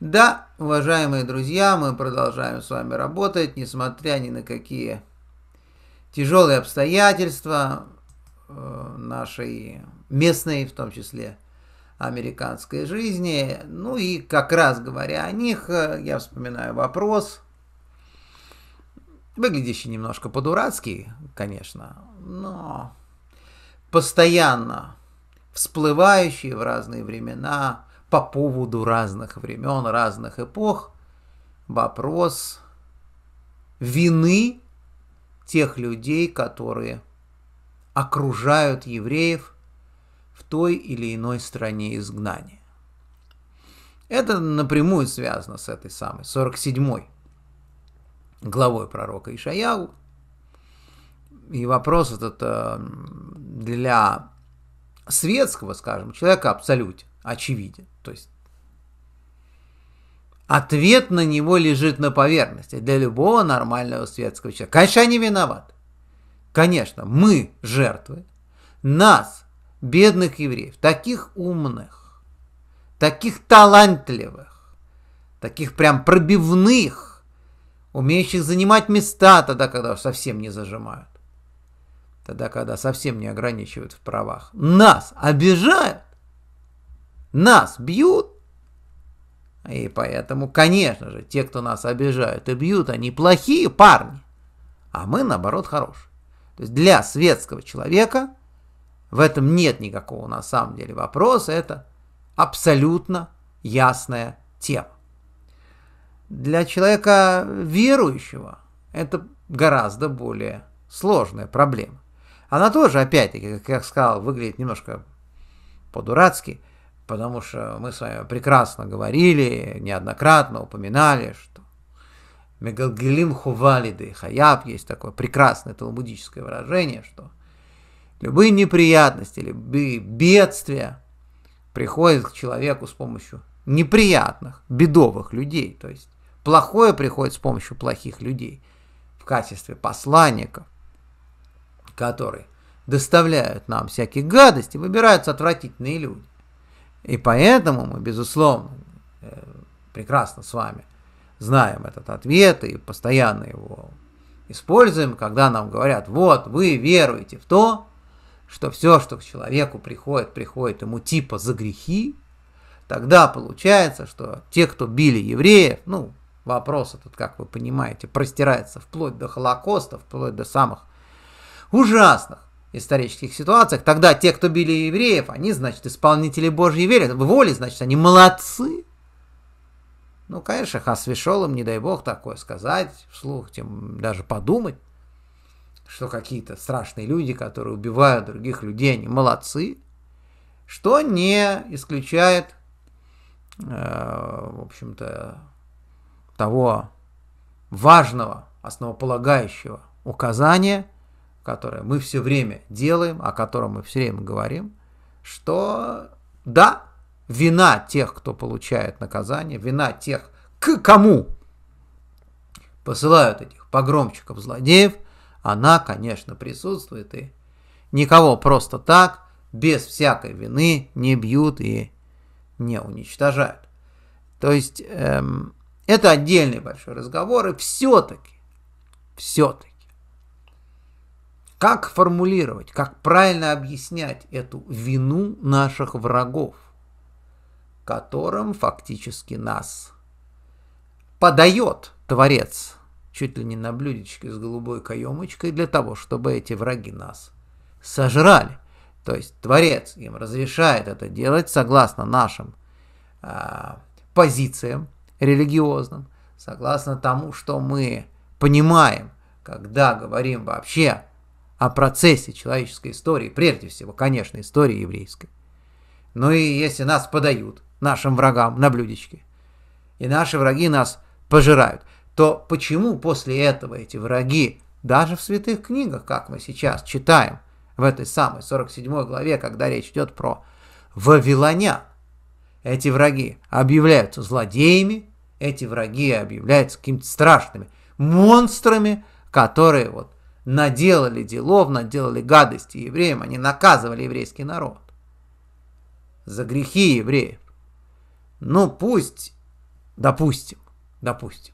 Да, уважаемые друзья, мы продолжаем с вами работать, несмотря ни на какие тяжелые обстоятельства э, нашей местной, в том числе американской жизни. Ну и как раз говоря о них, э, я вспоминаю вопрос, выглядящий немножко по-дурацки, конечно, но постоянно всплывающие в разные времена – по поводу разных времен, разных эпох, вопрос вины тех людей, которые окружают евреев в той или иной стране изгнания. Это напрямую связано с этой самой 47-й главой пророка Ишаяу. И вопрос этот э, для светского, скажем, человека абсолютно очевиден. То есть ответ на него лежит на поверхности для любого нормального светского человека. Конечно, они виноваты. Конечно, мы жертвы. Нас, бедных евреев, таких умных, таких талантливых, таких прям пробивных, умеющих занимать места тогда, когда совсем не зажимают, тогда, когда совсем не ограничивают в правах. Нас обижают. Нас бьют, и поэтому, конечно же, те, кто нас обижают и бьют, они плохие парни, а мы, наоборот, хорошие. То есть для светского человека в этом нет никакого на самом деле вопроса, это абсолютно ясная тема. Для человека верующего это гораздо более сложная проблема. Она тоже, опять-таки, как я сказал, выглядит немножко по-дурацки, потому что мы с вами прекрасно говорили, неоднократно упоминали, что Мегалгелим хувалиды хаяб, есть такое прекрасное талмудическое выражение, что любые неприятности, любые бедствия приходят к человеку с помощью неприятных, бедовых людей, то есть плохое приходит с помощью плохих людей в качестве посланников, которые доставляют нам всякие гадости, выбираются отвратительные люди. И поэтому мы, безусловно, э, прекрасно с вами знаем этот ответ и постоянно его используем, когда нам говорят, вот, вы веруете в то, что все, что к человеку приходит, приходит ему типа за грехи, тогда получается, что те, кто били евреев, ну, вопрос этот, как вы понимаете, простирается вплоть до Холокоста, вплоть до самых ужасных исторических ситуациях, тогда те, кто били евреев, они, значит, исполнители Божьей веры, в воле, значит, они молодцы. Ну, конечно, Хасвишол им, не дай бог, такое сказать вслух, тем даже подумать, что какие-то страшные люди, которые убивают других людей, они молодцы, что не исключает, э, в общем-то, того важного, основополагающего указания – которое мы все время делаем, о котором мы все время говорим, что да, вина тех, кто получает наказание, вина тех, к кому посылают этих погромчиков, злодеев она, конечно, присутствует и никого просто так, без всякой вины не бьют и не уничтожают. То есть эм, это отдельный большой разговор, и все-таки, все-таки как формулировать, как правильно объяснять эту вину наших врагов, которым фактически нас подает Творец чуть ли не на блюдечке с голубой каемочкой для того, чтобы эти враги нас сожрали. То есть Творец им разрешает это делать согласно нашим э, позициям религиозным, согласно тому, что мы понимаем, когда говорим вообще о процессе человеческой истории, прежде всего, конечно, истории еврейской. Ну и если нас подают нашим врагам на блюдечке, и наши враги нас пожирают, то почему после этого эти враги, даже в святых книгах, как мы сейчас читаем, в этой самой 47 главе, когда речь идет про Вавилоня, эти враги объявляются злодеями, эти враги объявляются какими-то страшными монстрами, которые вот наделали делов, наделали гадости евреям, они наказывали еврейский народ за грехи евреев. Ну пусть, допустим, допустим,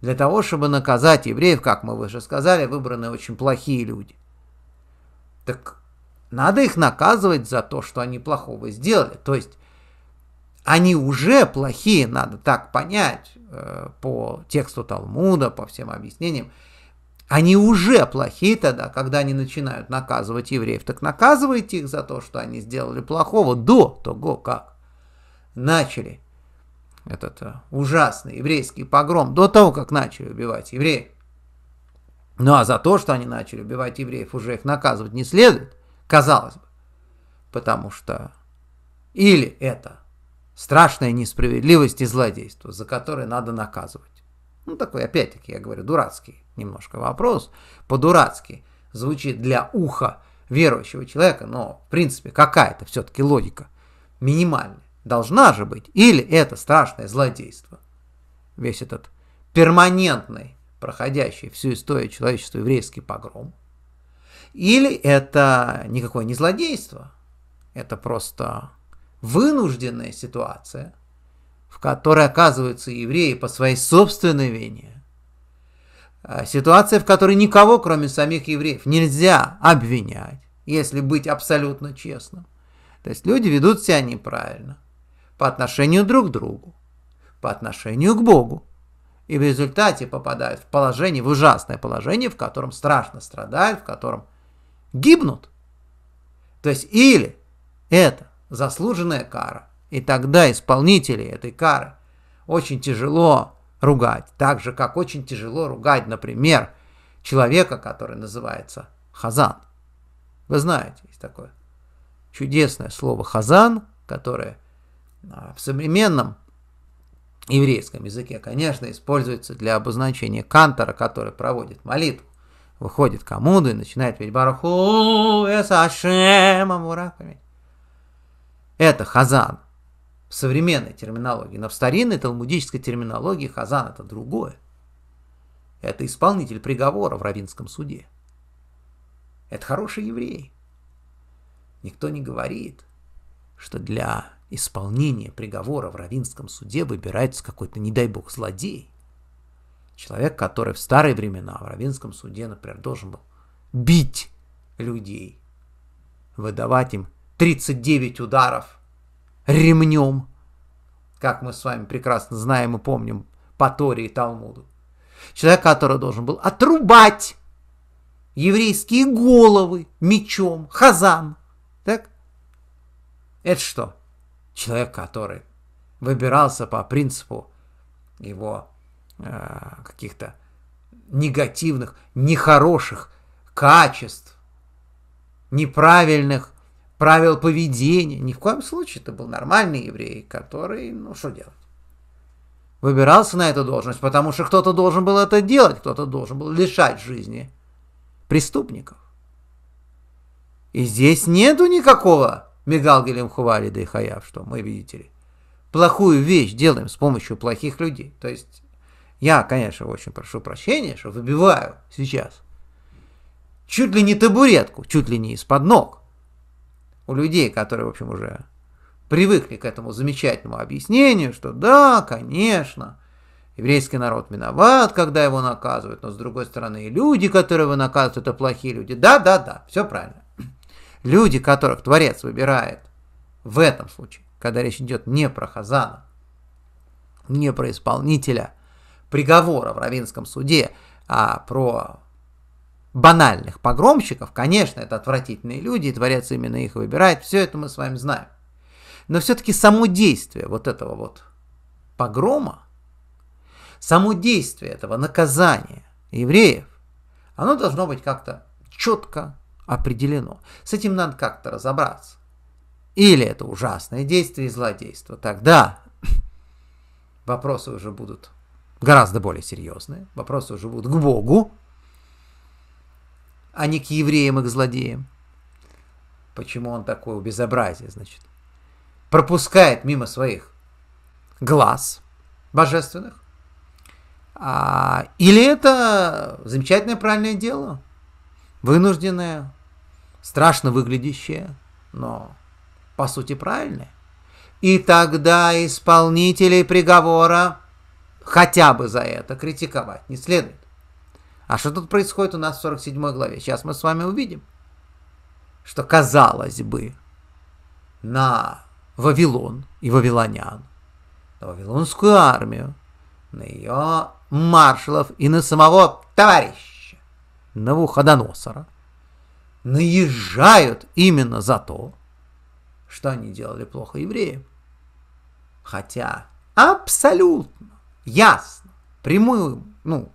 для того, чтобы наказать евреев, как мы выше сказали, выбраны очень плохие люди. Так надо их наказывать за то, что они плохого сделали. То есть они уже плохие, надо так понять э, по тексту Талмуда, по всем объяснениям. Они уже плохие тогда, когда они начинают наказывать евреев. Так наказывайте их за то, что они сделали плохого до того, как начали этот э, ужасный еврейский погром, до того, как начали убивать евреев. Ну а за то, что они начали убивать евреев, уже их наказывать не следует, казалось бы. Потому что или это страшная несправедливость и злодейство, за которое надо наказывать. Ну такой, опять-таки, я говорю, дурацкий немножко вопрос, по-дурацки звучит для уха верующего человека, но, в принципе, какая-то все-таки логика минимальная должна же быть, или это страшное злодейство. Весь этот перманентный, проходящий всю историю человечества еврейский погром, или это никакое не злодейство, это просто вынужденная ситуация, в которой оказываются евреи по своей собственной вине, Э, ситуация, в которой никого, кроме самих евреев, нельзя обвинять, если быть абсолютно честным. То есть люди ведут себя неправильно по отношению друг к другу, по отношению к Богу. И в результате попадают в положение, в ужасное положение, в котором страшно страдают, в котором гибнут. То есть или это заслуженная кара, и тогда исполнители этой кары очень тяжело ругать. Так же, как очень тяжело ругать, например, человека, который называется хазан. Вы знаете, есть такое чудесное слово хазан, которое а, в современном еврейском языке, конечно, используется для обозначения кантора, который проводит молитву. Выходит к Амуду и начинает петь Бараху, Эсашем, Амураками. Это хазан в современной терминологии, но в старинной талмудической терминологии хазан это другое. Это исполнитель приговора в равинском суде. Это хороший еврей. Никто не говорит, что для исполнения приговора в равинском суде выбирается какой-то, не дай бог, злодей. Человек, который в старые времена в равинском суде, например, должен был бить людей, выдавать им 39 ударов ремнем, как мы с вами прекрасно знаем и помним по Торе и Талмуду. Человек, который должен был отрубать еврейские головы мечом, хазан. Так? Это что? Человек, который выбирался по принципу его э, каких-то негативных, нехороших качеств, неправильных правил поведения. Ни в коем случае это был нормальный еврей, который, ну что делать, выбирался на эту должность, потому что кто-то должен был это делать, кто-то должен был лишать жизни преступников. И здесь нету никакого, мигал Гелем Хувалида и Хаяв, что мы, видите ли, плохую вещь делаем с помощью плохих людей. То есть я, конечно, очень прошу прощения, что выбиваю сейчас чуть ли не табуретку, чуть ли не из-под ног – у людей, которые, в общем, уже привыкли к этому замечательному объяснению, что да, конечно, еврейский народ виноват, когда его наказывают, но с другой стороны, люди, которые его наказывают, это плохие люди. Да, да, да, все правильно. Люди, которых Творец выбирает в этом случае, когда речь идет не про Хазана, не про исполнителя приговора в Равинском суде, а про банальных погромщиков, конечно, это отвратительные люди, и Творец именно их выбирает, все это мы с вами знаем. Но все-таки само действие вот этого вот погрома, само действие этого наказания евреев, оно должно быть как-то четко определено. С этим надо как-то разобраться. Или это ужасное действие и злодейство. Тогда вопросы уже будут гораздо более серьезные. Вопросы уже будут к Богу, а не к евреям и к злодеям. Почему он такое безобразие, значит? Пропускает мимо своих глаз божественных? А, или это замечательное правильное дело, вынужденное, страшно выглядящее, но по сути правильное. И тогда исполнителей приговора хотя бы за это критиковать не следует. А что тут происходит у нас в 47 главе? Сейчас мы с вами увидим, что, казалось бы, на Вавилон и вавилонян, на Вавилонскую армию, на ее маршалов и на самого товарища на Навуходоносора наезжают именно за то, что они делали плохо евреям. Хотя абсолютно ясно, прямую, ну,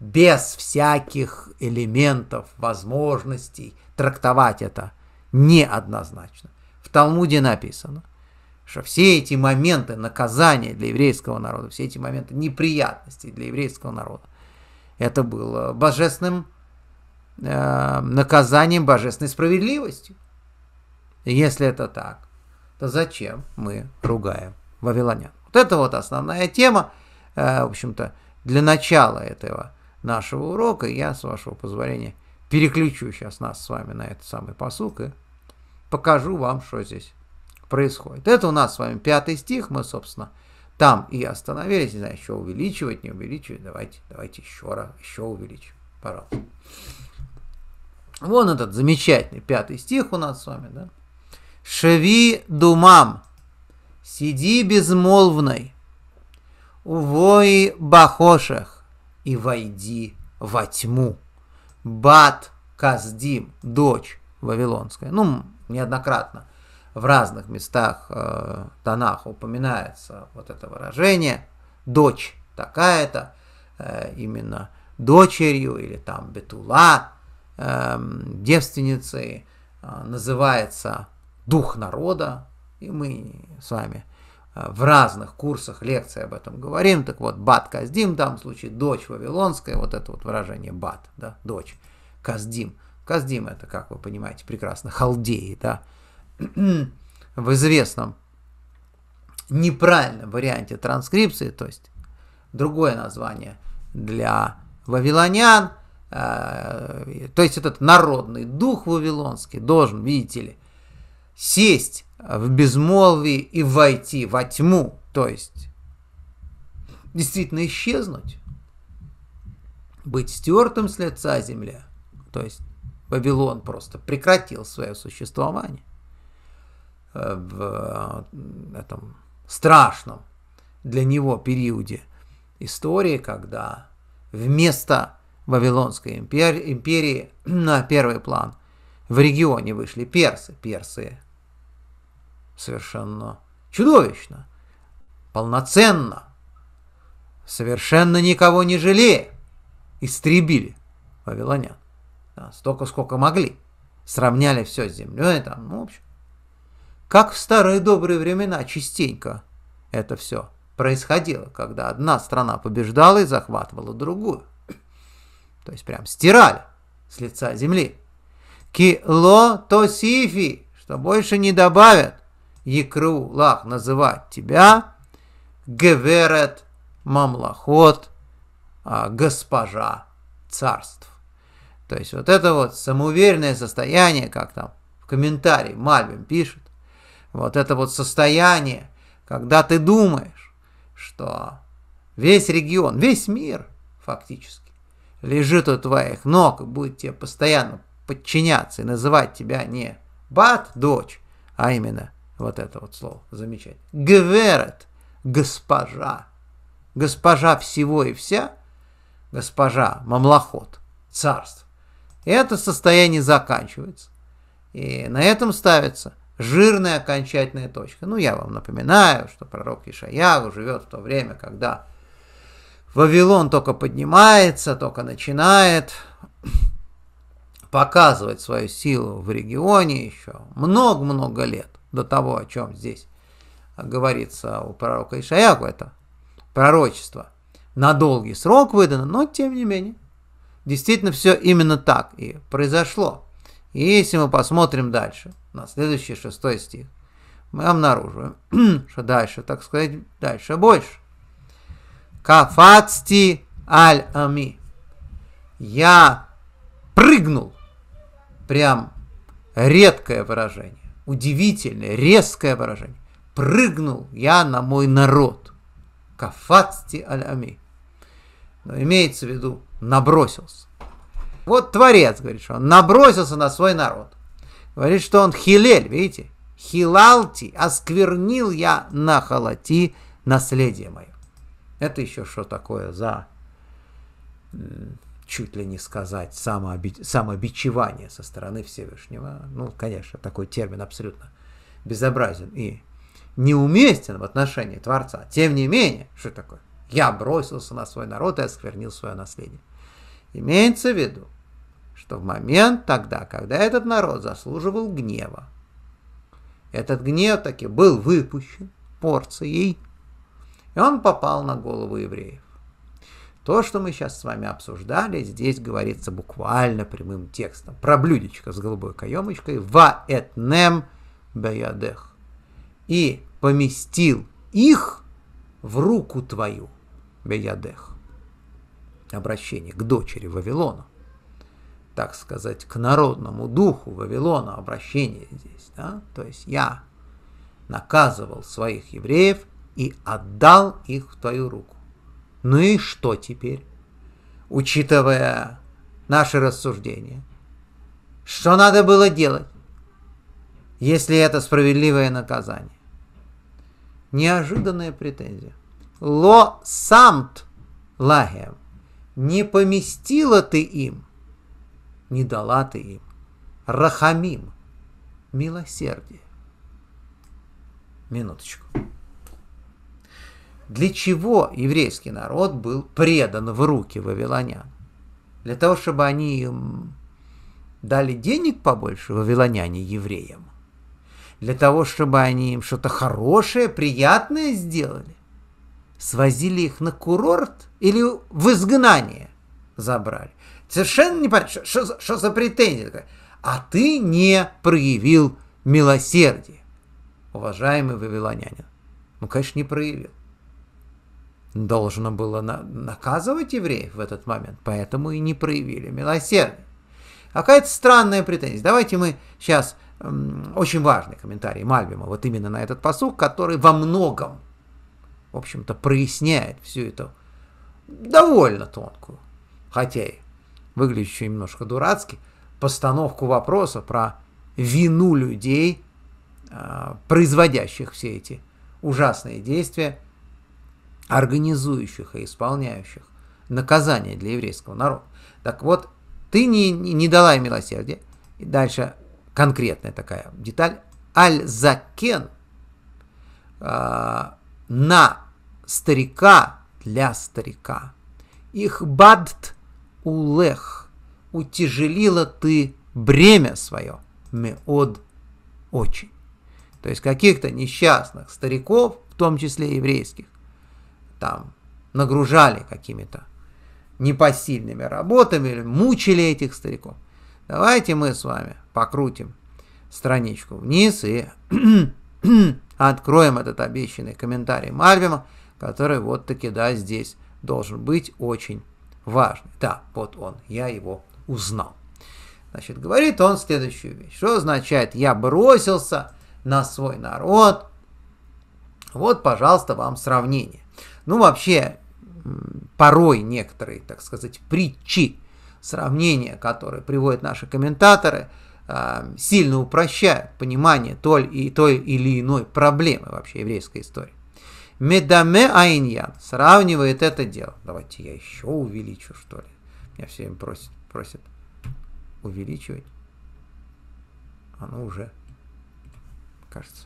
без всяких элементов, возможностей трактовать это неоднозначно. В Талмуде написано, что все эти моменты наказания для еврейского народа, все эти моменты неприятностей для еврейского народа, это было божественным э, наказанием, божественной справедливостью. И если это так, то зачем мы ругаем вавилонян? Вот это вот основная тема, э, в общем-то, для начала этого нашего урока, я, с вашего позволения, переключу сейчас нас с вами на этот самый посук и покажу вам, что здесь происходит. Это у нас с вами пятый стих, мы, собственно, там и остановились, не знаю, еще увеличивать, не увеличивать, давайте, давайте еще раз, еще увеличим, пожалуйста. Вон этот замечательный пятый стих у нас с вами, да? Шеви думам, сиди безмолвной, увои бахошах, и войди во тьму. Бат Каздим, дочь Вавилонская. Ну, неоднократно в разных местах э, Танаха упоминается вот это выражение. Дочь такая-то, э, именно дочерью или там Бетула, э, девственницей, э, называется дух народа. И мы с вами Э, в разных курсах лекций об этом говорим. Так вот, Бат Каздим, там в случае дочь вавилонская, вот это вот выражение Бат, да, дочь, Каздим. Каздим это, как вы понимаете, прекрасно, халдеи, да, в известном неправильном варианте транскрипции, то есть другое название для вавилонян, э, то есть этот народный дух вавилонский должен, видите ли, сесть в безмолвии и войти во тьму, то есть действительно исчезнуть, быть стертым с лица земля, то есть Вавилон просто прекратил свое существование э, в э, этом страшном для него периоде истории, когда вместо Вавилонской империи, империи на первый план в регионе вышли персы. Персы совершенно чудовищно, полноценно, совершенно никого не жалея, истребили вавилонян. Да, столько, сколько могли. Сравняли все с землей, там, ну, в общем. Как в старые добрые времена частенько это все происходило, когда одна страна побеждала и захватывала другую. То есть прям стирали с лица земли. Кило тосифи, что больше не добавят. Якрулах называть тебя Геверет Мамлахот, а, госпожа царств. То есть вот это вот самоуверенное состояние, как там в комментарии Мальвин пишет, вот это вот состояние, когда ты думаешь, что весь регион, весь мир фактически лежит у твоих ног и будет тебе постоянно подчиняться и называть тебя не бат, дочь, а именно вот это вот слово. Замечательно. Гверет. Госпожа. Госпожа всего и вся. Госпожа. Мамлоход. Царство. И это состояние заканчивается. И на этом ставится жирная окончательная точка. Ну, я вам напоминаю, что пророк Ишаяу живет в то время, когда Вавилон только поднимается, только начинает показывать свою силу в регионе еще много-много лет до того, о чем здесь говорится у пророка Ишаяку, это пророчество на долгий срок выдано, но тем не менее, действительно все именно так и произошло. И если мы посмотрим дальше, на следующий шестой стих, мы обнаруживаем, что дальше, так сказать, дальше больше. Кафацти аль-ами. Я прыгнул. Прям редкое выражение удивительное, резкое выражение. «Прыгнул я на мой народ». Кафатсти аль-Ами. Но имеется в виду «набросился». Вот Творец, говорит, что он набросился на свой народ. Говорит, что он хилель, видите? Хилалти, осквернил я на халати наследие мое. Это еще что такое за чуть ли не сказать, самооби... самобичевание со стороны Всевышнего. Ну, конечно, такой термин абсолютно безобразен и неуместен в отношении Творца. Тем не менее, что такое? Я бросился на свой народ и осквернил свое наследие. Имеется в виду, что в момент тогда, когда этот народ заслуживал гнева, этот гнев таки был выпущен порцией, и он попал на голову евреев. То, что мы сейчас с вами обсуждали, здесь говорится буквально прямым текстом. Про блюдечко с голубой каемочкой «Ва этнем беядех, и поместил их в руку твою, беядех. Обращение к дочери Вавилона, так сказать, к народному духу Вавилона, обращение здесь, да? То есть я наказывал своих евреев и отдал их в твою руку. Ну и что теперь? Учитывая наши рассуждения. Что надо было делать, если это справедливое наказание? Неожиданная претензия. Ло самт лагем. Не поместила ты им, не дала ты им. Рахамим. Милосердие. Минуточку для чего еврейский народ был предан в руки вавилонян. Для того, чтобы они им дали денег побольше, вавилоняне евреям. Для того, чтобы они им что-то хорошее, приятное сделали. Свозили их на курорт или в изгнание забрали. Совершенно не понятно, что за претензия А ты не проявил милосердие, уважаемый вавилонянин. Ну, конечно, не проявил должно было на наказывать евреев в этот момент, поэтому и не проявили милосердие. А какая-то странная претензия. Давайте мы сейчас очень важный комментарий Мальбима вот именно на этот посук, который во многом, в общем-то, проясняет всю эту довольно тонкую, хотя и выглядящую немножко дурацки, постановку вопроса про вину людей, а, производящих все эти ужасные действия – организующих и исполняющих наказание для еврейского народа. Так вот, ты не, не, не дала им милосердие. И дальше конкретная такая деталь. Аль-Закен э, на старика для старика. Их бадт улех. Утяжелила ты бремя свое. Меод очень. То есть каких-то несчастных стариков, в том числе еврейских, там нагружали какими-то непосильными работами мучили этих стариков. Давайте мы с вами покрутим страничку вниз и откроем этот обещанный комментарий Марвима, который вот таки, да, здесь должен быть очень важный. Да, вот он, я его узнал. Значит, говорит он следующую вещь. Что означает «я бросился на свой народ»? Вот, пожалуйста, вам сравнение ну вообще порой некоторые, так сказать, притчи, сравнения, которые приводят наши комментаторы, а, сильно упрощают понимание той, и той или иной проблемы вообще еврейской истории. Медаме Айньян сравнивает это дело. Давайте я еще увеличу, что ли. Меня все время просят, просят увеличивать. Оно уже, кажется,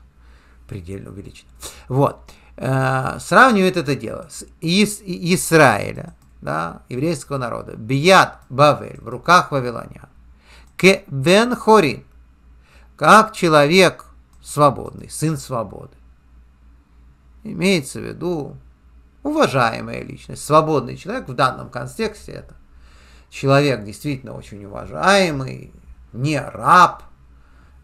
предельно увеличено. Вот. Э, сравнивает это дело с Ис, Исраиля, да, еврейского народа, бият Бавель, в руках Вавилонян, к бен хорин, как человек свободный, сын свободы. Имеется в виду уважаемая личность, свободный человек, в данном контексте это человек действительно очень уважаемый, не раб,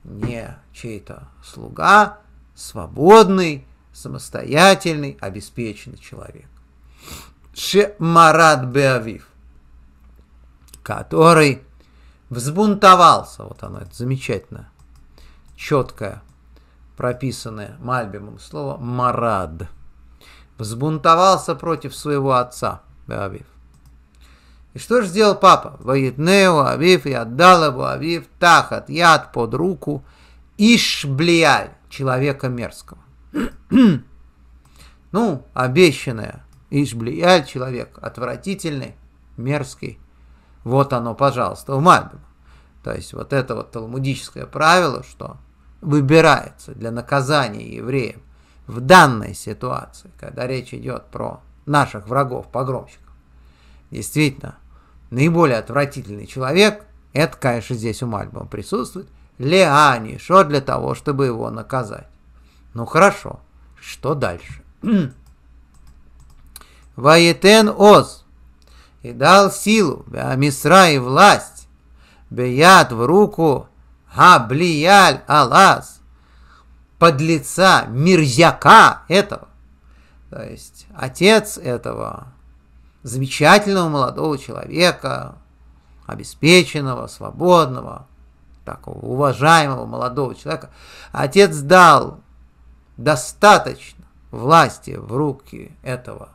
не чей-то слуга, свободный, самостоятельный, обеспеченный человек. Шемарат Беавив, который взбунтовался, вот оно, это замечательно, четкое, прописанное Мальбимом слово «марад». Взбунтовался против своего отца Беавив. И что же сделал папа? Воетнеу Авив и отдал его Авив тахат яд под руку Ишблиаль, человека мерзкого. ну, обещанное. Ишь, блияль человек, отвратительный, мерзкий. Вот оно, пожалуйста, в Мальбим. То есть вот это вот талмудическое правило, что выбирается для наказания евреев в данной ситуации, когда речь идет про наших врагов, погромщиков. Действительно, наиболее отвратительный человек, это, конечно, здесь у Мальбома присутствует, Леани, что для того, чтобы его наказать. Ну хорошо, что дальше? Ваетен Оз и дал силу, Амисра и власть, Беят в руку, Аблияль Алас, лица мирзяка этого. То есть отец этого замечательного молодого человека, обеспеченного, свободного, такого уважаемого молодого человека, отец дал достаточно власти в руки этого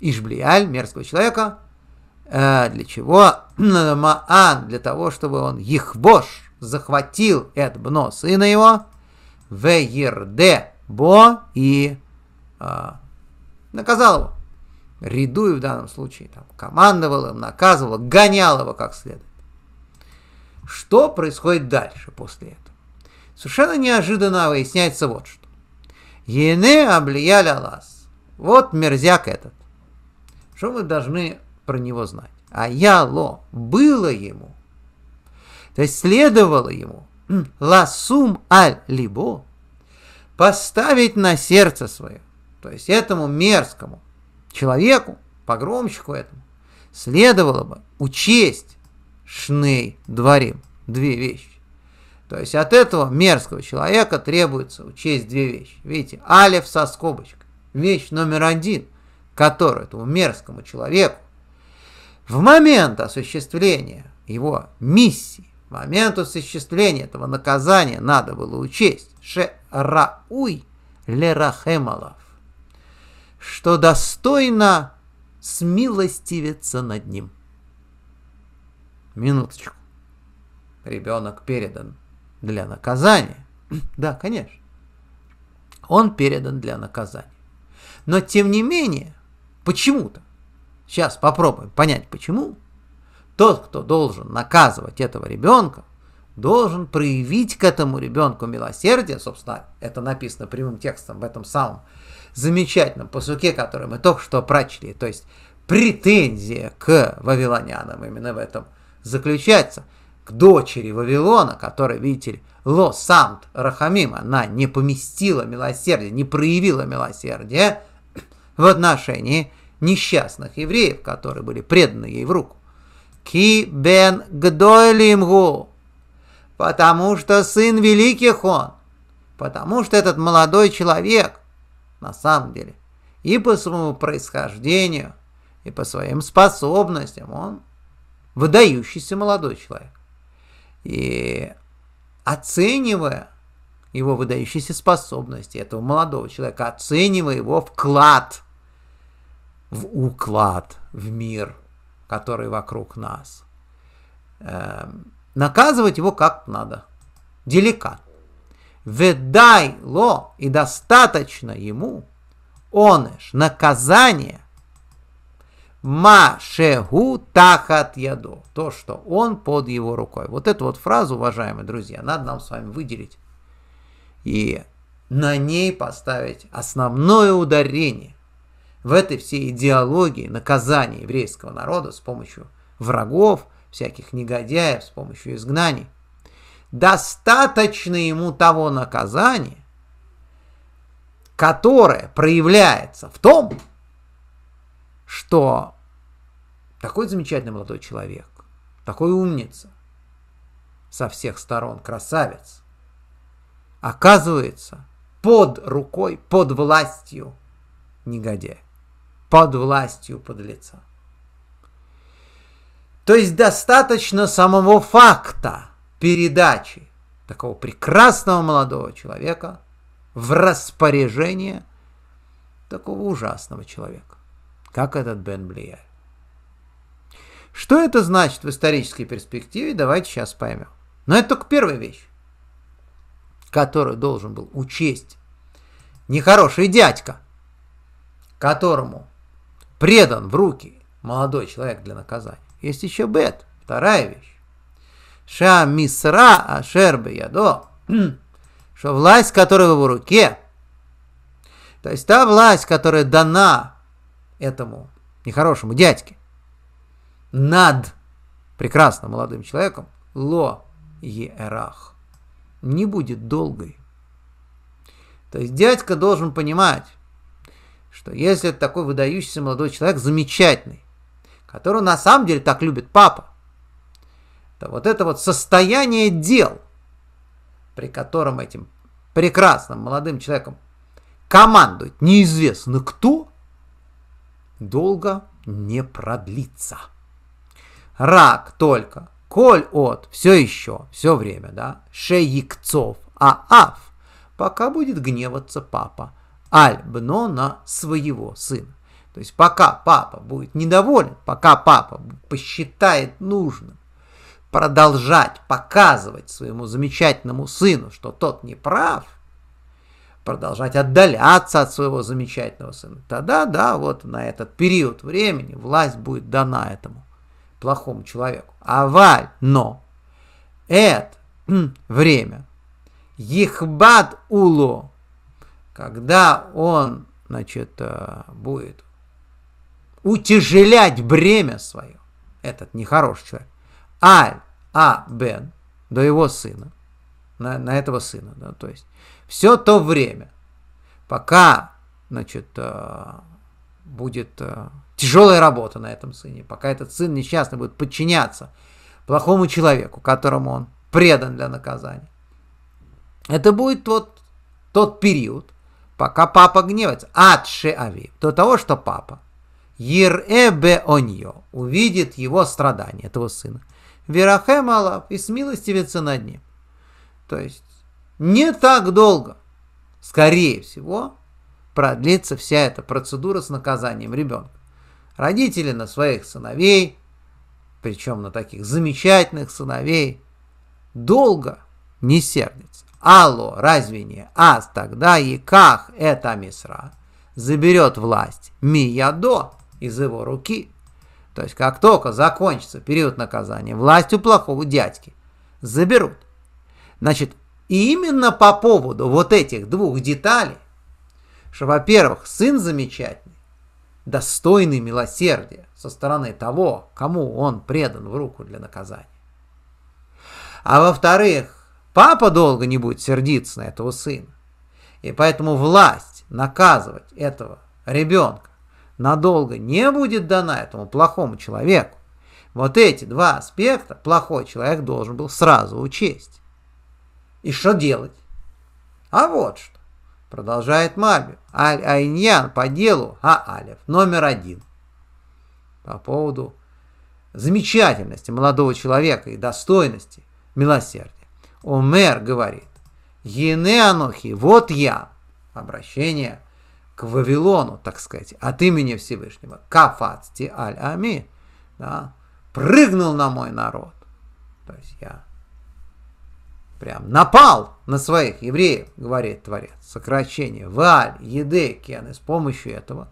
Ишблиаль, мерзкого человека, э, для чего Маан, для того, чтобы он Ихбош захватил Эдбно, сына его, Веерде Бо и а, наказал его. Ридую в данном случае там, командовал им, наказывал, гонял его как следует. Что происходит дальше после этого? Совершенно неожиданно выясняется вот что. Ены облияли Аллас. Вот мерзяк этот. Что мы должны про него знать? А яло было ему. То есть следовало ему ласум аль-либо поставить на сердце свое, то есть этому мерзкому человеку, погромщику этому, следовало бы учесть шней дворим две вещи. То есть от этого мерзкого человека требуется учесть две вещи. Видите, алиф со скобочкой. Вещь номер один, которую этому мерзкому человеку в момент осуществления его миссии, в момент осуществления этого наказания надо было учесть шерауй лерахемалов, что достойно смилостивиться над ним. Минуточку. Ребенок передан для наказания. Да, конечно. Он передан для наказания. Но тем не менее, почему-то, сейчас попробуем понять почему, тот, кто должен наказывать этого ребенка, должен проявить к этому ребенку милосердие, собственно, это написано прямым текстом в этом самом замечательном посуке, который мы только что прочли. То есть претензия к вавилонянам именно в этом заключается – к дочери Вавилона, которая, видите ли, Ло-Сант Рахамим, она не поместила милосердие, не проявила милосердие в отношении несчастных евреев, которые были преданы ей в руку. Ки бен гдойлимгу, потому что сын великих он, потому что этот молодой человек, на самом деле, и по своему происхождению, и по своим способностям, он выдающийся молодой человек. И оценивая его выдающиеся способности этого молодого человека, оценивая его вклад в уклад, в мир, который вокруг нас. Эм, наказывать его как надо. Деликатно. Ведай ло, и достаточно ему, онеш, наказание Машегу шегу тахат яду. То, что он под его рукой. Вот эту вот фразу, уважаемые друзья, надо нам с вами выделить. И на ней поставить основное ударение в этой всей идеологии наказания еврейского народа с помощью врагов, всяких негодяев, с помощью изгнаний. Достаточно ему того наказания, которое проявляется в том, что такой замечательный молодой человек. Такой умница. Со всех сторон красавец. Оказывается, под рукой, под властью негодяя. Под властью подлеца. То есть достаточно самого факта передачи такого прекрасного молодого человека в распоряжение такого ужасного человека, как этот Бен Блияев. Что это значит в исторической перспективе, давайте сейчас поймем. Но это только первая вещь, которую должен был учесть нехороший дядька, которому предан в руки молодой человек для наказания. Есть еще бет, вторая вещь. Ша мисра ашер ядо, что власть, которая в его руке, то есть та власть, которая дана этому нехорошему дядьке, над прекрасным молодым человеком ло ерах не будет долгой. То есть дядька должен понимать, что если это такой выдающийся молодой человек, замечательный, которого на самом деле так любит папа, то вот это вот состояние дел, при котором этим прекрасным молодым человеком командует неизвестно кто, долго не продлится. Рак только. Коль от все еще, все время, да. Шеикцов. А аф. Пока будет гневаться папа. Альбно на своего сына. То есть пока папа будет недоволен, пока папа посчитает нужным продолжать показывать своему замечательному сыну, что тот не прав, продолжать отдаляться от своего замечательного сына, тогда, да, вот на этот период времени власть будет дана этому плохому человеку. Аваль, но, это время. Ехбат уло, когда он, значит, э, будет утяжелять бремя свое, этот нехороший человек, аль, а, бен, до его сына, на, на этого сына, да, то есть все то время, пока, значит, э, будет э, Тяжелая работа на этом сыне, пока этот сын несчастный будет подчиняться плохому человеку, которому он предан для наказания. Это будет вот тот период, пока папа гневается. Ад шеави. До того, что папа Ер-эбе оньо увидит его страдания, этого сына. Верахем Аллах и смилостивится над ним. То есть не так долго, скорее всего, продлится вся эта процедура с наказанием ребенка родители на своих сыновей, причем на таких замечательных сыновей, долго не сердится. Алло, разве не ас тогда и как это мисра заберет власть Миядо из его руки? То есть как только закончится период наказания, власть у плохого дядьки заберут. Значит, и именно по поводу вот этих двух деталей, что, во-первых, сын замечательный, достойный милосердия со стороны того, кому он предан в руку для наказания. А во-вторых, папа долго не будет сердиться на этого сына. И поэтому власть наказывать этого ребенка надолго не будет дана этому плохому человеку. Вот эти два аспекта плохой человек должен был сразу учесть. И что делать? А вот что. Продолжает Маби. Аль-Айньян по делу А-Алев номер один. По поводу замечательности молодого человека и достойности милосердия. Омер говорит. Ене анохи, вот я. Обращение к Вавилону, так сказать, от имени Всевышнего. Кафацти аль-Ами. Да? Прыгнул на мой народ. То есть я прям напал на своих евреев, говорит Творец. Сокращение Валь, Едекиан, и с помощью этого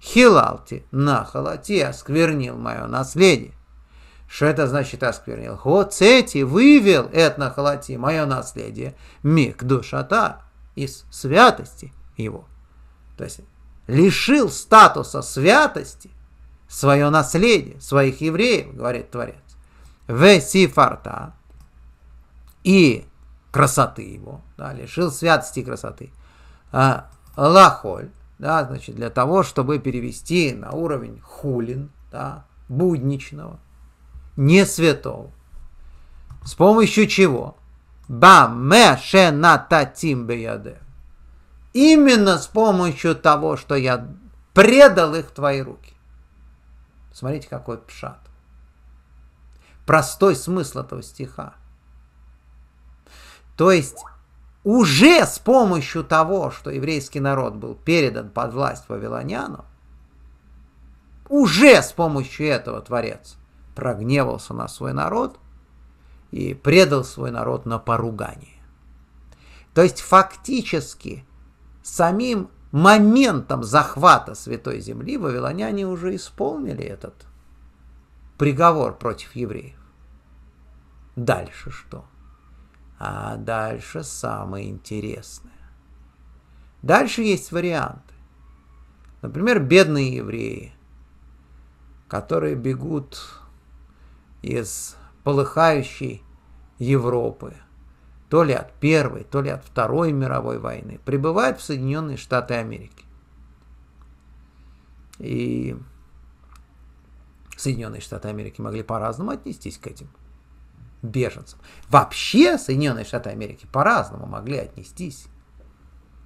Хилалти на холоте осквернил мое наследие. Что это значит осквернил? Вот эти вывел это на холоте мое наследие миг душата из святости его. То есть лишил статуса святости свое наследие, своих евреев, говорит Творец. Весифарта, и красоты его, да, лишил святости и красоты. А, лахоль, да, значит, для того, чтобы перевести на уровень хулин, да, будничного, не святого. С помощью чего? Именно с помощью того, что я предал их в твои руки. Смотрите, какой пшат. Простой смысл этого стиха. То есть уже с помощью того, что еврейский народ был передан под власть Вавилоняну, уже с помощью этого Творец прогневался на свой народ и предал свой народ на поругание. То есть фактически самим моментом захвата Святой Земли вавилоняне уже исполнили этот приговор против евреев. Дальше что? А дальше самое интересное. Дальше есть варианты. Например, бедные евреи, которые бегут из полыхающей Европы, то ли от Первой, то ли от Второй мировой войны, прибывают в Соединенные Штаты Америки. И Соединенные Штаты Америки могли по-разному отнестись к этим беженцам. Вообще Соединенные Штаты Америки по-разному могли отнестись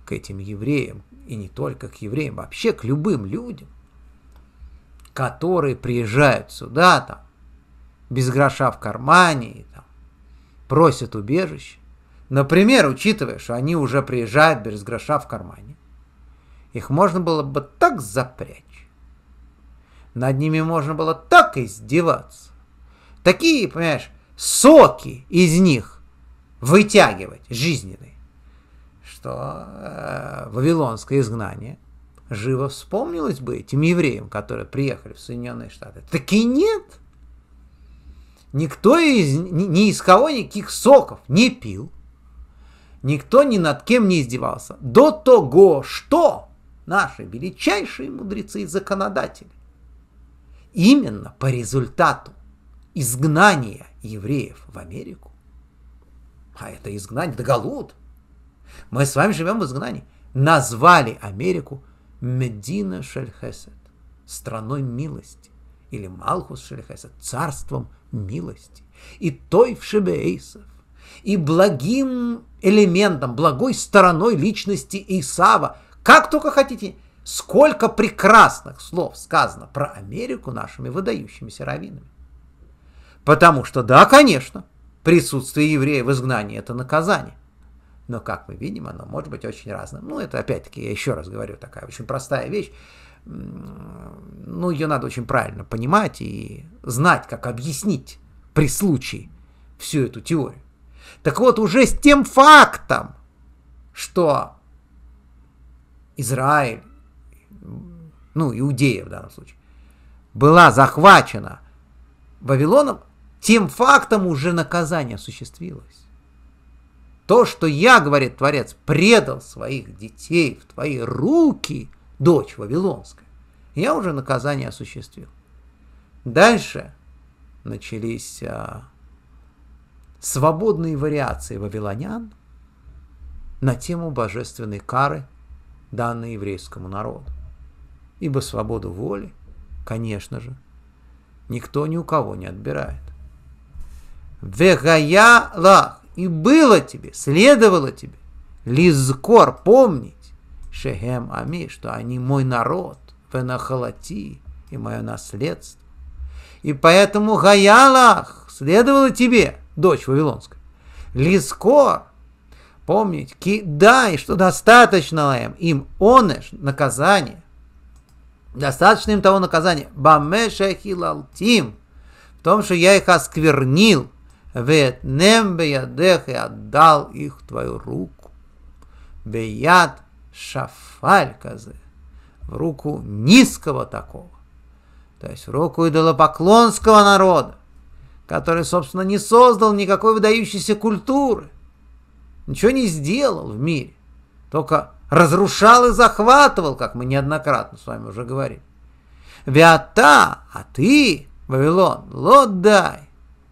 к этим евреям, и не только к евреям, вообще к любым людям, которые приезжают сюда, там, без гроша в кармане, и, там, просят убежище. Например, учитывая, что они уже приезжают без гроша в кармане, их можно было бы так запрячь. Над ними можно было так издеваться. Такие, понимаешь, соки из них вытягивать жизненные, что э, вавилонское изгнание живо вспомнилось бы этим евреям, которые приехали в Соединенные Штаты. Так и нет. Никто из, ни, ни из кого никаких соков не пил. Никто ни над кем не издевался. До того, что наши величайшие мудрецы и законодатели именно по результату изгнания евреев в Америку. А это изгнание, да голод. Мы с вами живем в изгнании. Назвали Америку Медина Шельхесет, страной милости, или Малхус Шельхесет, царством милости, и той в Шебеисов, и благим элементом, благой стороной личности Исава. Как только хотите, сколько прекрасных слов сказано про Америку нашими выдающимися раввинами. Потому что, да, конечно, присутствие еврея в изгнании – это наказание. Но, как мы видим, оно может быть очень разным. Ну, это, опять-таки, я еще раз говорю, такая очень простая вещь. Ну, ее надо очень правильно понимать и знать, как объяснить при случае всю эту теорию. Так вот, уже с тем фактом, что Израиль, ну, Иудея в данном случае, была захвачена Вавилоном, тем фактом уже наказание осуществилось. То, что я, говорит Творец, предал своих детей в твои руки, дочь Вавилонская, я уже наказание осуществил. Дальше начались а, свободные вариации вавилонян на тему божественной кары, данной еврейскому народу. Ибо свободу воли, конечно же, никто ни у кого не отбирает. Вегаялах и было тебе, следовало тебе, лизкор, помнить, шехем ами, что они мой народ, венахалати, и мое наследство. И поэтому гаялах, следовало тебе, дочь Вавилонская, лизкор, помнить, кидай, что достаточно им, им онеш, наказание, достаточно им того наказания, бамешахилалтим, в том, что я их осквернил, Веетнем беядех и отдал их в твою руку. Беяд шафаль казе, в руку низкого такого, то есть в руку идолопоклонского народа, который, собственно, не создал никакой выдающейся культуры, ничего не сделал в мире, только разрушал и захватывал, как мы неоднократно с вами уже говорили. Виата, а ты, Вавилон, лодай,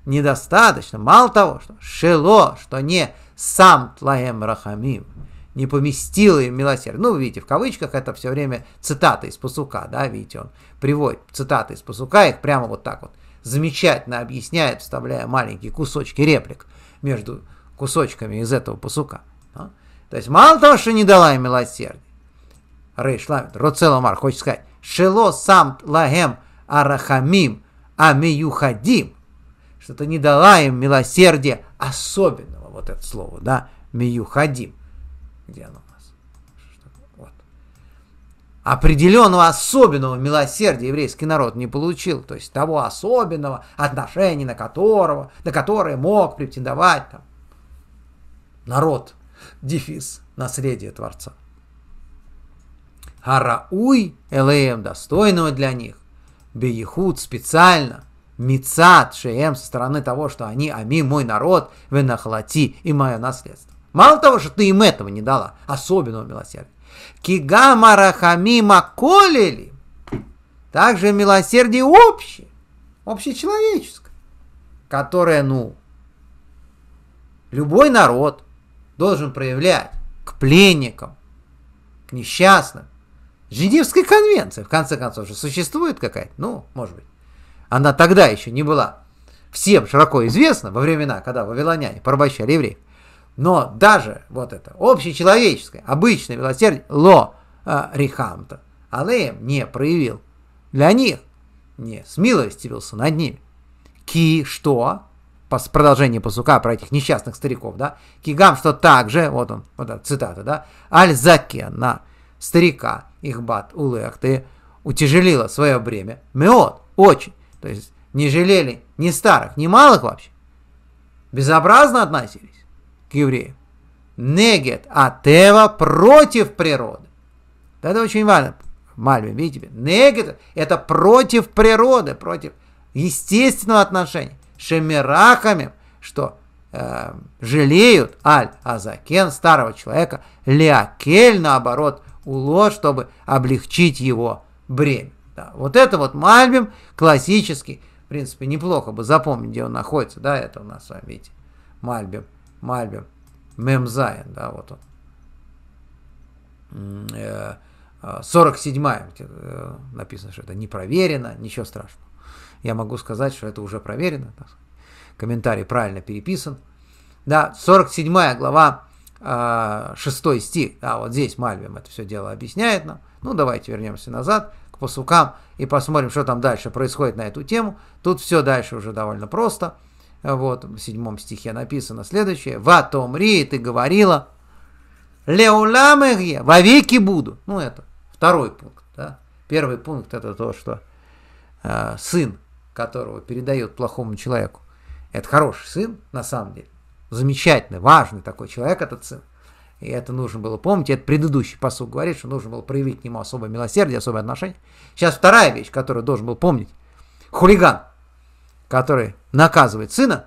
недостаточно. Мало того, что Шело, что не сам Тлаем Рахамим, не поместил им милосердие. Ну, видите, в кавычках это все время цитаты из Пасука, да, видите, он приводит цитаты из Пасука, их прямо вот так вот замечательно объясняет, вставляя маленькие кусочки реплик между кусочками из этого Пасука. Да? То есть мало того, что не дала им милосердие, Рейш Ламит, Роцеломар хочет сказать, Шело сам Лагем Арахамим Амиюхадим, что-то не дала им милосердия особенного, вот это слово, да, миюхадим. Где оно у нас? Вот. Определенного особенного милосердия еврейский народ не получил, то есть того особенного отношения, на которого, на которое мог претендовать там, народ, дефис, наследие Творца. Харауй Элеем, достойного для них, Беяхуд специально – Мицат Шеем со стороны того, что они, ами мой народ, венахлати и мое наследство. Мало того, что ты им этого не дала, особенного милосердия. Кигамарахами рахами маколели. Также милосердие общее, общечеловеческое, которое, ну, любой народ должен проявлять к пленникам, к несчастным. Женевская конвенция, в конце концов, же существует какая-то, ну, может быть она тогда еще не была всем широко известна во времена, когда вавилоняне порабощали евреев. Но даже вот это общечеловеческое, обычное милосердие Ло э, Рихамта Алеем не проявил. Для них не смилостивился над ними. Ки что? По продолжению пасука про этих несчастных стариков, да? Кигам что также, вот он, вот эта цитата, да? Аль-Заке на старика Ихбат Улех, ты утяжелила свое бремя. Меот, очень. То есть не жалели ни старых, ни малых вообще. Безобразно относились к евреям. Негет, Атева против природы. Это очень важно. Мальвин, видите, негет – это против природы, против естественного отношения. Шемерахами, что э, жалеют Аль-Азакен, старого человека, Леакель, наоборот, уло, чтобы облегчить его бремя. Да, вот это вот Мальбим классический. В принципе, неплохо бы запомнить, где он находится. Да, это у нас с вами, видите, Мальбим, Мальбим, Мемзайн, да, вот он. 47-я, э, а, э, написано, что это не проверено, ничего страшного. Я могу сказать, что это уже проверено. Комментарий правильно переписан. Да, 47 глава, 6 а, стих. А вот здесь Мальвим это все дело объясняет нам. Ну, давайте вернемся назад по и посмотрим, что там дальше происходит на эту тему. Тут все дальше уже довольно просто. Вот в седьмом стихе написано следующее. ри ты говорила, леуламэгье, вовеки буду». Ну, это второй пункт. Да? Первый пункт – это то, что э, сын, которого передает плохому человеку, это хороший сын, на самом деле. Замечательный, важный такой человек этот сын. И это нужно было помнить. Это предыдущий посуд говорит, что нужно было проявить к нему особое милосердие, особое отношение. Сейчас вторая вещь, которую должен был помнить. Хулиган, который наказывает сына,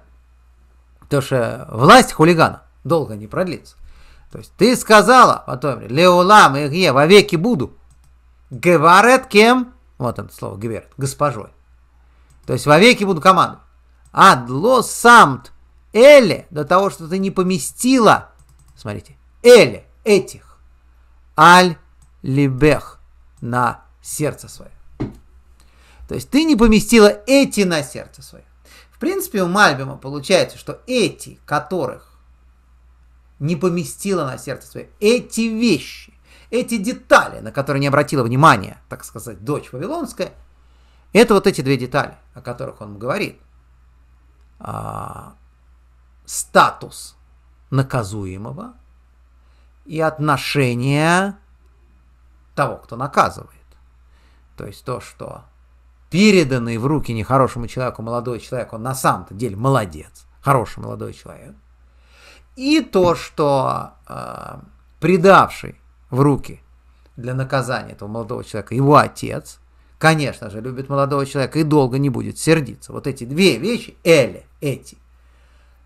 то что власть хулигана долго не продлится. То есть ты сказала, потом, леулам их е, вовеки буду. Геварет кем? Вот он слово геварет, госпожой. То есть вовеки буду командовать. Адло самт эле, до того, что ты не поместила, смотрите, эле, этих, аль либех на сердце свое. То есть ты не поместила эти на сердце свое. В принципе, у Мальбима получается, что эти, которых не поместила на сердце свое, эти вещи, эти детали, на которые не обратила внимания, так сказать, дочь Вавилонская, это вот эти две детали, о которых он говорит. А, статус наказуемого и отношение того, кто наказывает. То есть то, что переданный в руки нехорошему человеку молодой человек, он на самом-то деле молодец, хороший молодой человек. И то, что э, предавший в руки для наказания этого молодого человека его отец, конечно же, любит молодого человека и долго не будет сердиться. Вот эти две вещи, Эли, эти.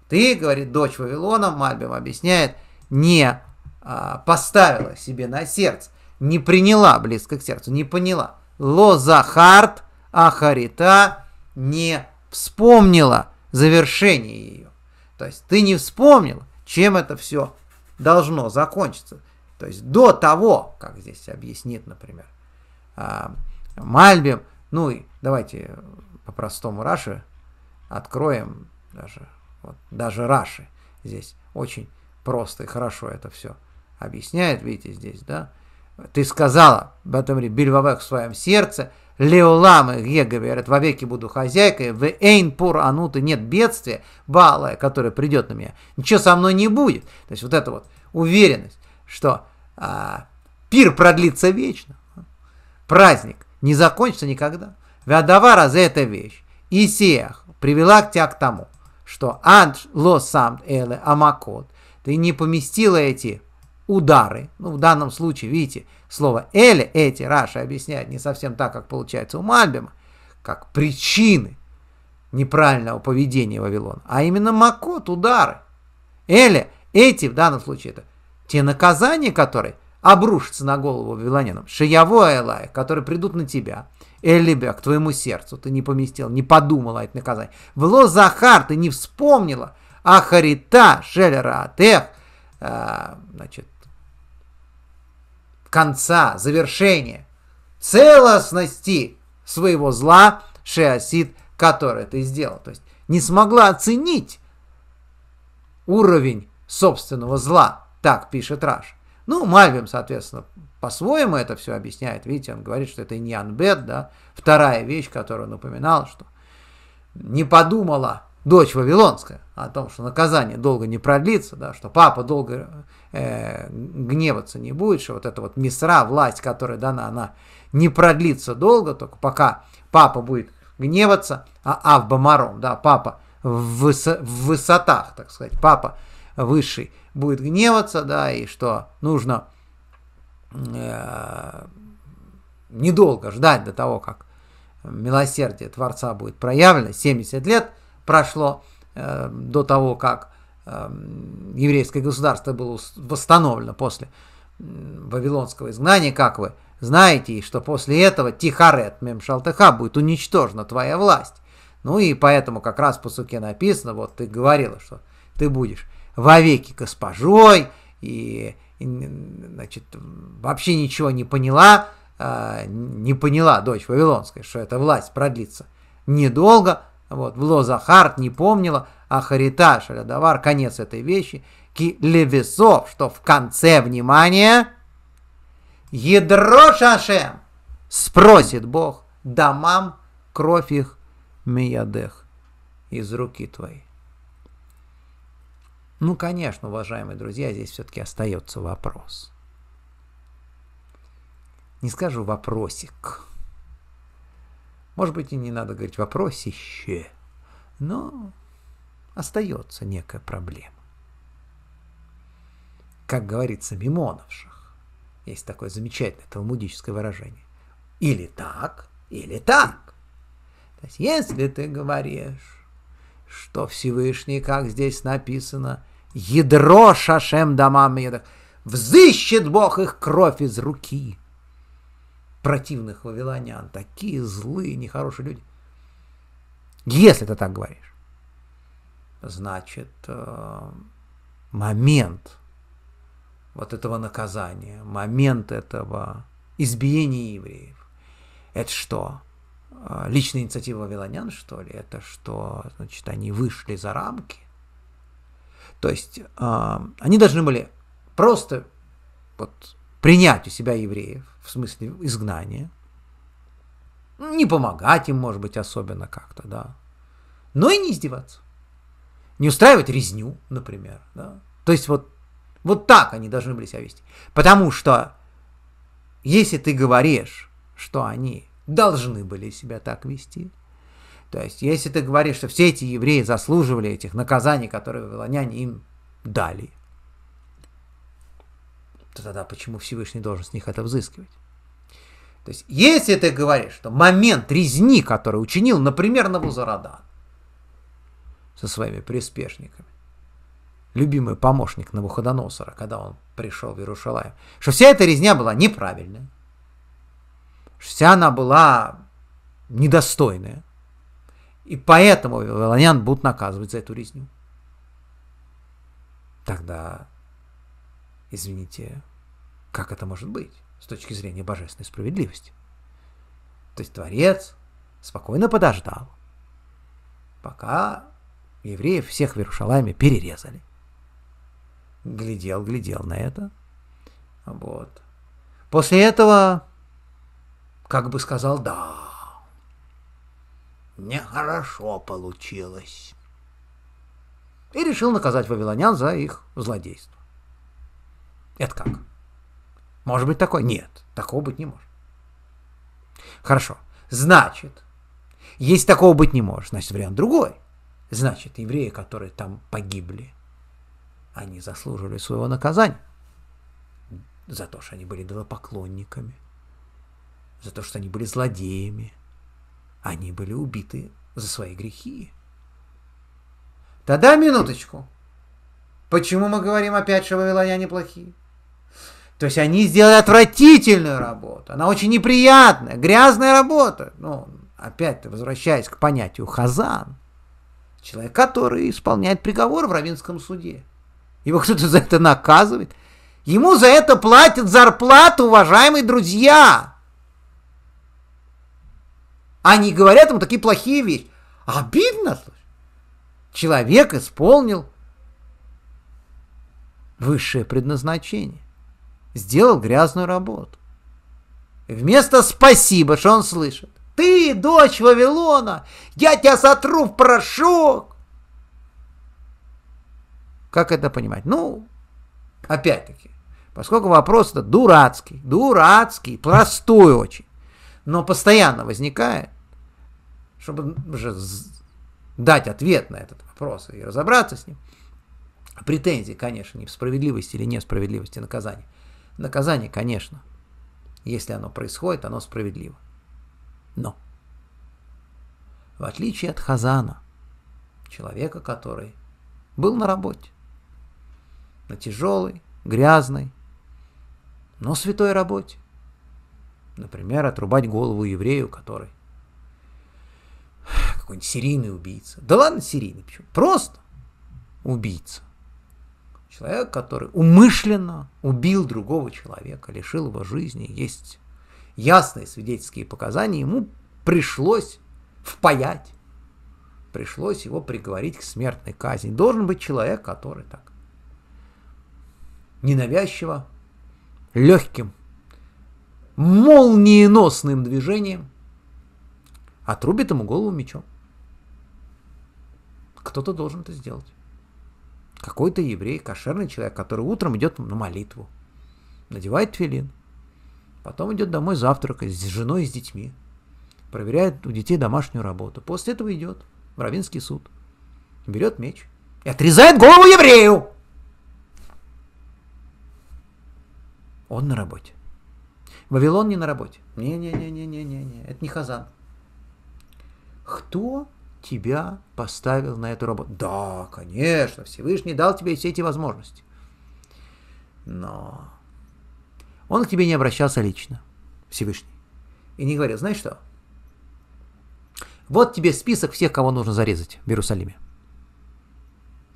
Ты, говорит, дочь Вавилона, Мальбим объясняет, не а, поставила себе на сердце, не приняла близко к сердцу, не поняла. Лозахарт Ахарита не вспомнила завершение ее. То есть ты не вспомнил, чем это все должно закончиться. То есть до того, как здесь объяснит, например, а, Мальбим, ну и давайте по-простому Раши откроем, даже, вот, даже Раши здесь очень просто и хорошо это все Объясняет, видите, здесь, да? Ты сказала, Батамри, Бильвавех в своем сердце, Леолам и Ега говорят, вовеки буду хозяйкой, в Эйн Пур Ануты нет бедствия, Бала, которое придет на меня, ничего со мной не будет. То есть вот эта вот уверенность, что а, пир продлится вечно, праздник не закончится никогда. Вядавара за эта вещь, Исиях, привела к тебя к тому, что Андж Ло Самт Эле Амакот, ты не поместила эти удары. Ну, в данном случае, видите, слово Эле, эти Раши объясняют не совсем так, как получается у Мальбима, как причины неправильного поведения Вавилона, а именно макот, удары. Эле, эти в данном случае это те наказания, которые обрушатся на голову вавилонянам. Шияво Элая, которые придут на тебя. Элибя, к твоему сердцу ты не поместил, не подумала это наказание. Вло Захар, ты не вспомнила. Ахарита, Шелера, Атех, «А, значит, конца, завершения, целостности своего зла Шиасид, который это сделал. То есть не смогла оценить уровень собственного зла, так пишет Раш. Ну, Мальвим, соответственно, по-своему это все объясняет. Видите, он говорит, что это не анбет, да, вторая вещь, которую он упоминал, что не подумала дочь Вавилонская о том, что наказание долго не продлится, да, что папа долго Э, гневаться не будет, что вот эта вот мисра, власть, которая дана, она не продлится долго, только пока папа будет гневаться, а Авбамаром, да, папа в, выс- в высотах, так сказать, папа высший будет гневаться, да, и что нужно э, недолго ждать до того, как милосердие Творца будет проявлено, 70 лет прошло э, до того, как Эм, еврейское государство было восстановлено после вавилонского изгнания, как вы знаете, и что после этого Тихарет Мемшалтеха будет уничтожена твоя власть. Ну и поэтому как раз по суке написано, вот ты говорила, что ты будешь вовеки госпожой, и, и значит, вообще ничего не поняла, а, не поняла дочь Вавилонская, что эта власть продлится недолго, вот, вло Захарт не помнила, а Хариташ, Давар конец этой вещи, ки левесов, что в конце, внимания ядро шашем, спросит Бог, домам кровь их миядех из руки твоей. Ну, конечно, уважаемые друзья, здесь все-таки остается вопрос. Не скажу вопросик, может быть, и не надо говорить «вопросище», но остается некая проблема. Как говорится, Мимоновших. Есть такое замечательное талмудическое выражение. Или так, или так. То есть, если ты говоришь, что Всевышний, как здесь написано, ядро шашем дамам, ядро, взыщет Бог их кровь из руки, противных вавилонян, такие злые, нехорошие люди. Если ты так говоришь, значит, э, момент вот этого наказания, момент этого избиения евреев, это что? Э, личная инициатива вавилонян, что ли? Это что, значит, они вышли за рамки? То есть э, они должны были просто вот принять у себя евреев, в смысле изгнания, не помогать им, может быть, особенно как-то, да, но и не издеваться, не устраивать резню, например, да, то есть вот, вот так они должны были себя вести, потому что если ты говоришь, что они должны были себя так вести, то есть, если ты говоришь, что все эти евреи заслуживали этих наказаний, которые вавилоняне им дали, то тогда почему Всевышний должен с них это взыскивать? То есть, если ты говоришь, что момент резни, который учинил, например, Навузарадан со своими приспешниками, любимый помощник Навуходоносора, когда он пришел в Иерушалаем, что вся эта резня была неправильная, что вся она была недостойная, и поэтому вавилонян будут наказывать за эту резню. Тогда Извините, как это может быть с точки зрения божественной справедливости? То есть Творец спокойно подождал, пока евреев всех в Иерушалайме перерезали. Глядел, глядел на это. Вот. После этого, как бы сказал, да, нехорошо получилось. И решил наказать вавилонян за их злодейство. Это как? Может быть такое? Нет, такого быть не может. Хорошо. Значит, если такого быть не может, значит вариант другой. Значит, евреи, которые там погибли, они заслужили своего наказания за то, что они были идолопоклонниками, за то, что они были злодеями. Они были убиты за свои грехи. Тогда минуточку. Почему мы говорим опять, что вавилоняне плохие? То есть они сделали отвратительную работу. Она очень неприятная, грязная работа. Ну, опять-то возвращаясь к понятию хазан. Человек, который исполняет приговор в равинском суде. Его кто-то за это наказывает. Ему за это платят зарплату, уважаемые друзья. Они говорят ему такие плохие вещи. Обидно, слушай. Человек исполнил высшее предназначение сделал грязную работу. Вместо «спасибо», что он слышит. «Ты, дочь Вавилона, я тебя сотру в порошок!» Как это понимать? Ну, опять-таки, поскольку вопрос-то дурацкий, дурацкий, простой очень, но постоянно возникает, чтобы уже дать ответ на этот вопрос и разобраться с ним, претензии, конечно, не в справедливости или несправедливости наказания, Наказание, конечно. Если оно происходит, оно справедливо. Но. В отличие от Хазана, человека, который был на работе, на тяжелой, грязной, но святой работе. Например, отрубать голову еврею, который какой-нибудь серийный убийца. Да ладно серийный, почему? Просто убийца. Человек, который умышленно убил другого человека, лишил его жизни, есть ясные свидетельские показания, ему пришлось впаять, пришлось его приговорить к смертной казни. Должен быть человек, который так ненавязчиво, легким, молниеносным движением отрубит ему голову мечом. Кто-то должен это сделать какой-то еврей, кошерный человек, который утром идет на молитву, надевает твилин, потом идет домой завтракать с женой и с детьми, проверяет у детей домашнюю работу. После этого идет в Равинский суд, берет меч и отрезает голову еврею. Он на работе. Вавилон не на работе. Не-не-не-не-не-не. Это не Хазан. Кто тебя поставил на эту работу. Да, конечно, Всевышний дал тебе все эти возможности. Но он к тебе не обращался лично, Всевышний. И не говорил, знаешь что? Вот тебе список всех, кого нужно зарезать в Иерусалиме.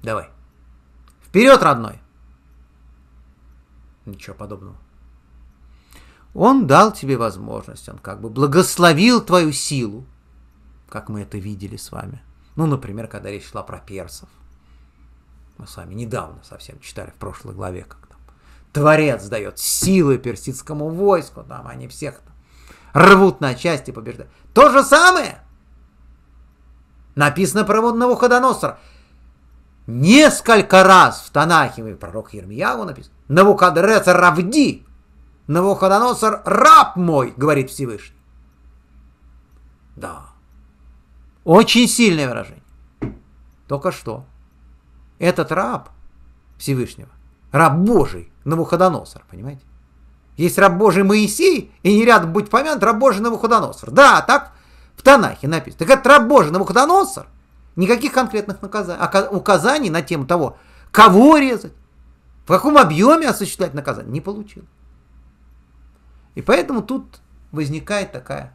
Давай. Вперед, родной! Ничего подобного. Он дал тебе возможность, он как бы благословил твою силу, как мы это видели с вами. Ну, например, когда речь шла про персов. Мы с вами недавно совсем читали в прошлой главе, как там Творец дает силы персидскому войску, там они всех там рвут на части, побеждают. То же самое написано про водного ходоносора. Несколько раз в Танахе, и пророк Ермиягу написано, Навуходоносор равди, Навуходоносор раб мой, говорит Всевышний. Да, очень сильное выражение. Только что этот раб Всевышнего, раб Божий, Навуходоносор, понимаете? Есть раб Божий Моисей, и не рядом будет помянут раб Божий Навуходоносор. Да, так в Танахе написано. Так это раб Божий Навуходоносор, никаких конкретных указаний на тему того, кого резать, в каком объеме осуществлять наказание, не получил. И поэтому тут возникает такая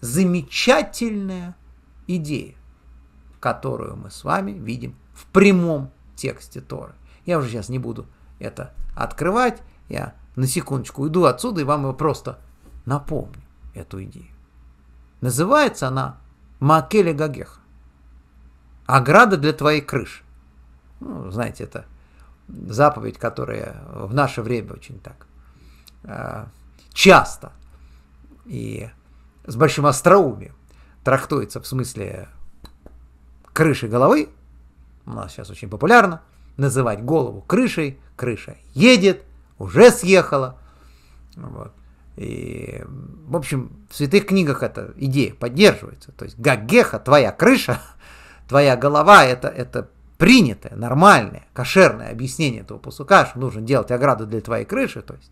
замечательная идея, которую мы с вами видим в прямом тексте Торы. Я уже сейчас не буду это открывать, я на секундочку уйду отсюда и вам его просто напомню, эту идею. Называется она Макеле Гагеха. Ограда для твоей крыши. Ну, знаете, это заповедь, которая в наше время очень так э, часто и с большим остроумием трактуется в смысле крыши головы, у нас сейчас очень популярно, называть голову крышей, крыша едет, уже съехала. Вот. И, в общем, в святых книгах эта идея поддерживается. То есть гагеха, твоя крыша, твоя голова, это, это принятое, нормальное, кошерное объяснение этого пасука, что нужно делать ограду для твоей крыши, то есть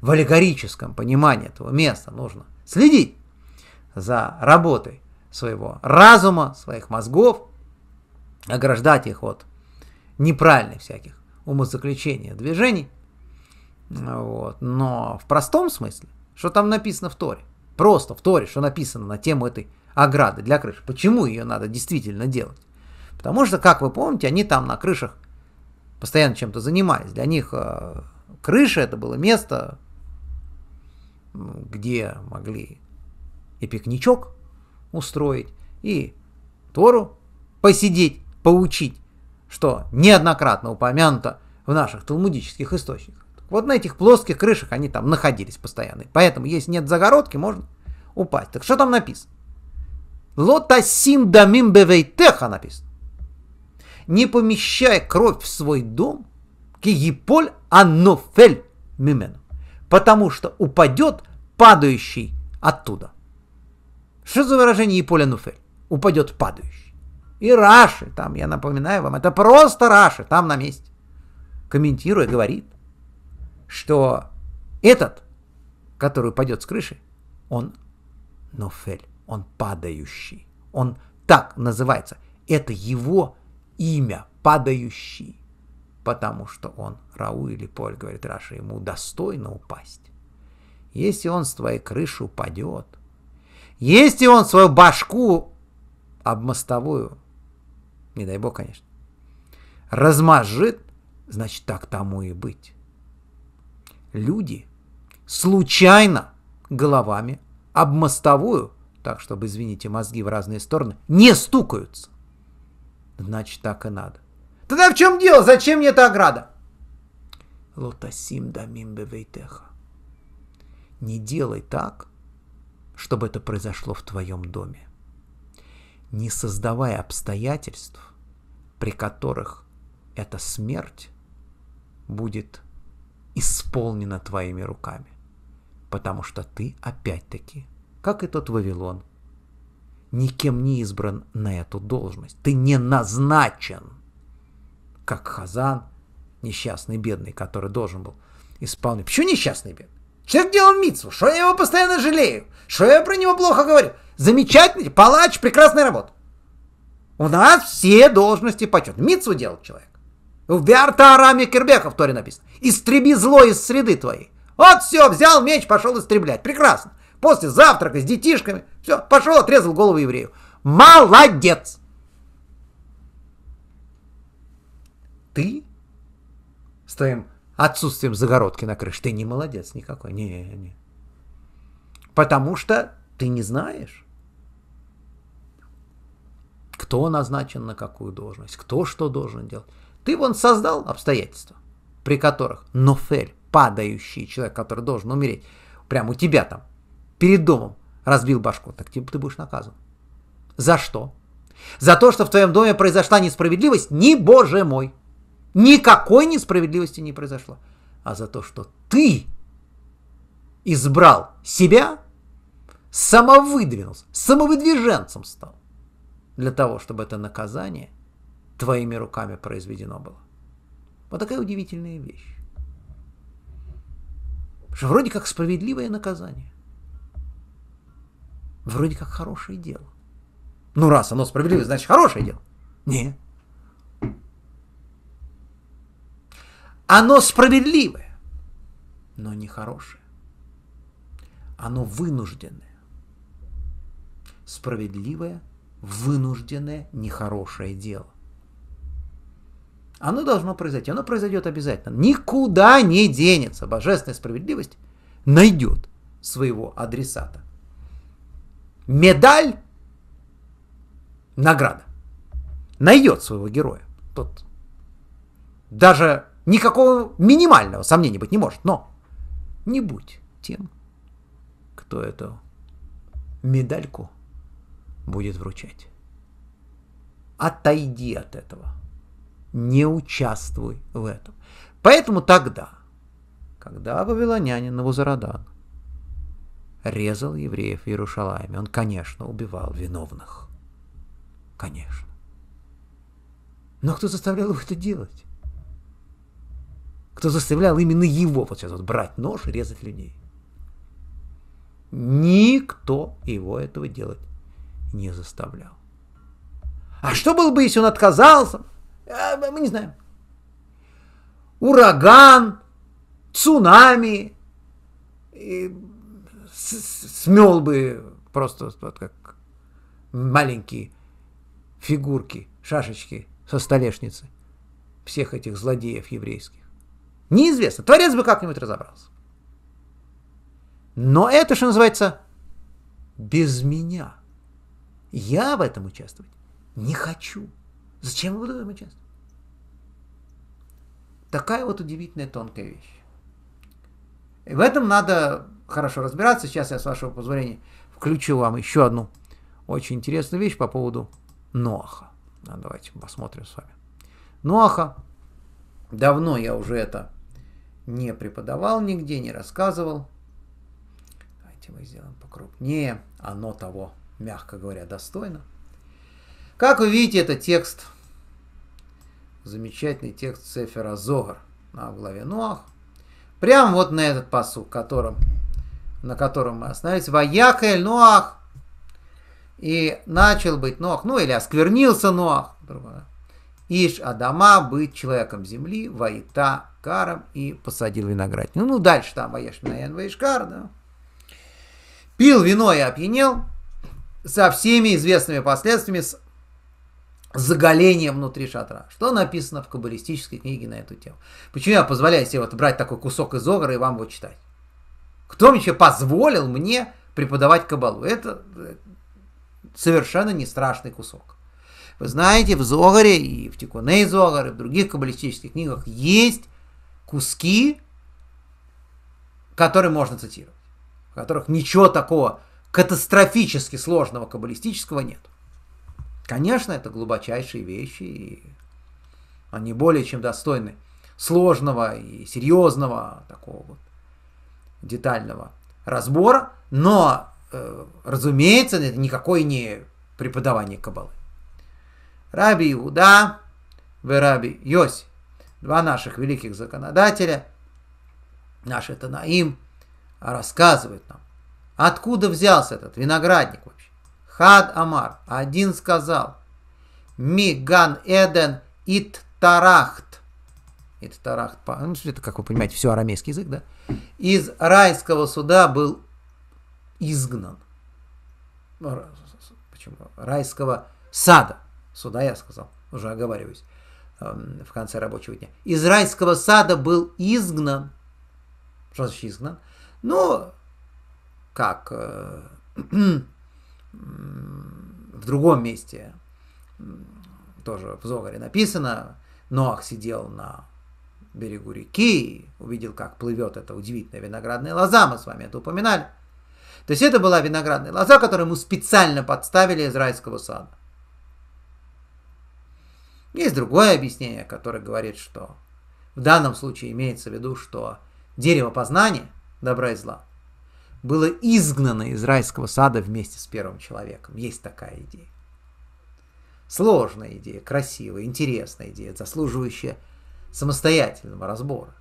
в аллегорическом понимании этого места нужно следить за работой своего разума, своих мозгов, ограждать их от неправильных всяких умозаключений, движений. Вот. Но в простом смысле, что там написано в Торе? Просто в Торе, что написано на тему этой ограды для крыши. Почему ее надо действительно делать? Потому что, как вы помните, они там на крышах постоянно чем-то занимались. Для них э, крыша это было место, где могли и пикничок устроить, и Тору посидеть, поучить, что неоднократно упомянуто в наших талмудических источниках. Вот на этих плоских крышах они там находились постоянно. Поэтому, если нет загородки, можно упасть. Так что там написано? Лотасим дамим бевейтеха написано. Не помещай кровь в свой дом, киеполь анофель мимен, потому что упадет падающий оттуда. Что за выражение Иполя Нуфель? Упадет падающий. И Раши там, я напоминаю вам, это просто Раши там на месте. Комментируя, говорит, что этот, который упадет с крыши, он Нуфель, он падающий. Он так называется. Это его имя, падающий. Потому что он, Рау или Поль, говорит Раша, ему достойно упасть. Если он с твоей крыши упадет, есть и он свою башку об мостовую, не дай бог, конечно, размажит, значит, так тому и быть. Люди случайно головами об мостовую, так чтобы, извините, мозги в разные стороны, не стукаются. Значит, так и надо. Тогда в чем дело? Зачем мне эта ограда? Лотасим дамим вейтеха. Не делай так, чтобы это произошло в твоем доме. Не создавай обстоятельств, при которых эта смерть будет исполнена твоими руками. Потому что ты опять-таки, как и тот Вавилон, никем не избран на эту должность. Ты не назначен, как Хазан, несчастный бедный, который должен был исполнить. Почему несчастный бедный? Человек делал Митсу, что я его постоянно жалею, что я про него плохо говорю. Замечательный палач, прекрасная работа. У нас все должности почет. Митсу делал человек. В Биартараме Кирбеха в Торе написано. Истреби зло из среды твоей. Вот все, взял меч, пошел истреблять. Прекрасно. После завтрака с детишками. Все, пошел, отрезал голову еврею. Молодец! Ты с твоим отсутствием загородки на крыше. Ты не молодец никакой. Не, не. Потому что ты не знаешь, кто назначен на какую должность, кто что должен делать. Ты вон создал обстоятельства, при которых Нофель, падающий человек, который должен умереть, прямо у тебя там, перед домом, разбил башку, так типа ты будешь наказан. За что? За то, что в твоем доме произошла несправедливость? Не, боже мой! Никакой несправедливости не произошло. А за то, что ты избрал себя, самовыдвинулся, самовыдвиженцем стал. Для того, чтобы это наказание твоими руками произведено было. Вот такая удивительная вещь. Что вроде как справедливое наказание. Вроде как хорошее дело. Ну раз оно справедливое, значит хорошее дело. Нет. Оно справедливое, но нехорошее. Оно вынужденное. Справедливое, вынужденное, нехорошее дело. Оно должно произойти. Оно произойдет обязательно. Никуда не денется. Божественная справедливость найдет своего адресата. Медаль – награда. Найдет своего героя. Тот даже Никакого минимального сомнения быть не может, но не будь тем, кто эту медальку будет вручать. Отойди от этого. Не участвуй в этом. Поэтому тогда, когда вавилонянин Навузарадан резал евреев в Иерушалайме, он, конечно, убивал виновных. Конечно. Но кто заставлял его это делать? кто заставлял именно его вот сейчас вот брать нож и резать людей. Никто его этого делать не заставлял. А что было бы, если он отказался? А, мы не знаем. Ураган, цунами, смел бы просто вот как маленькие фигурки, шашечки со столешницы всех этих злодеев еврейских. Неизвестно. Творец бы как-нибудь разобрался. Но это, что называется, без меня. Я в этом участвовать не хочу. Зачем я буду в этом участвовать? Такая вот удивительная тонкая вещь. И в этом надо хорошо разбираться. Сейчас я, с вашего позволения, включу вам еще одну очень интересную вещь по поводу Ноаха. А, давайте посмотрим с вами. Ноаха. Давно я уже это не преподавал нигде, не рассказывал. Давайте мы сделаем покрупнее. Оно того, мягко говоря, достойно. Как вы видите, это текст, замечательный текст Сефера Зогар на главе Нуах. Прям вот на этот посуд, которым, на котором мы остановились. Ваяхель Нуах. И начал быть Нуах, ну или осквернился Нуах. Другое. Иш Адама, быть человеком земли, Ваита Каром и посадил виноградник. Ну, ну дальше там Ваеш Наян Ваишкар, да. Пил вино и опьянел со всеми известными последствиями, с заголением внутри шатра. Что написано в каббалистической книге на эту тему? Почему я позволяю себе вот брать такой кусок из огра и вам его читать? Кто вообще позволил мне преподавать кабалу? Это э, совершенно не страшный кусок. Вы знаете, в Зогаре и в Тикуне Зогар, и в других каббалистических книгах есть куски, которые можно цитировать, в которых ничего такого катастрофически сложного каббалистического нет. Конечно, это глубочайшие вещи, и они более чем достойны сложного и серьезного такого вот детального разбора, но, э, разумеется, это никакое не преподавание каббалы. Раби Иуда, вы Раби Йоси, два наших великих законодателя, наши Танаим, рассказывают нам, откуда взялся этот виноградник вообще. Хад Амар, один сказал, "Ми Ган Эден Ит Тарахт. Ит Тарахт, ну, это, как вы понимаете, все арамейский язык, да? Из райского суда был изгнан. Почему? Райского сада суда я сказал, уже оговариваюсь, эм, в конце рабочего дня. Из райского сада был изгнан. Что значит изгнан? Ну, как э, в другом месте, тоже в Зогаре написано, Ноах сидел на берегу реки, увидел, как плывет эта удивительная виноградная лоза, мы с вами это упоминали. То есть это была виноградная лоза, которую ему специально подставили из райского сада. Есть другое объяснение, которое говорит, что в данном случае имеется в виду, что дерево познания добра и зла было изгнано из райского сада вместе с первым человеком. Есть такая идея. Сложная идея, красивая, интересная идея, заслуживающая самостоятельного разбора.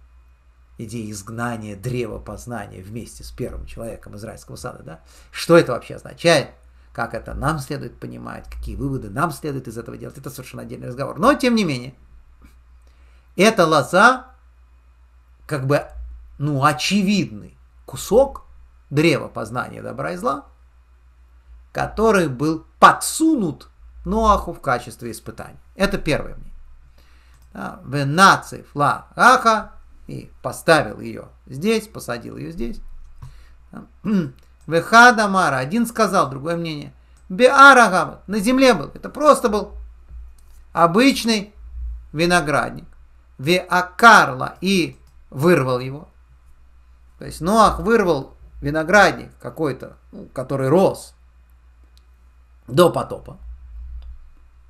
Идея изгнания древа познания вместе с первым человеком из райского сада. Да? Что это вообще означает? Как это нам следует понимать, какие выводы нам следует из этого делать, это совершенно отдельный разговор. Но, тем не менее, эта лоза, как бы, ну, очевидный кусок древа познания добра и зла, который был подсунут Ноаху в качестве испытания. Это первое мнение. Венациф ла аха, и поставил ее здесь, посадил ее здесь. Вехада Мара. Один сказал, другое мнение. Беарагава. На земле был. Это просто был обычный виноградник. Веакарла. И вырвал его. То есть Ноах вырвал виноградник какой-то, ну, который рос до потопа.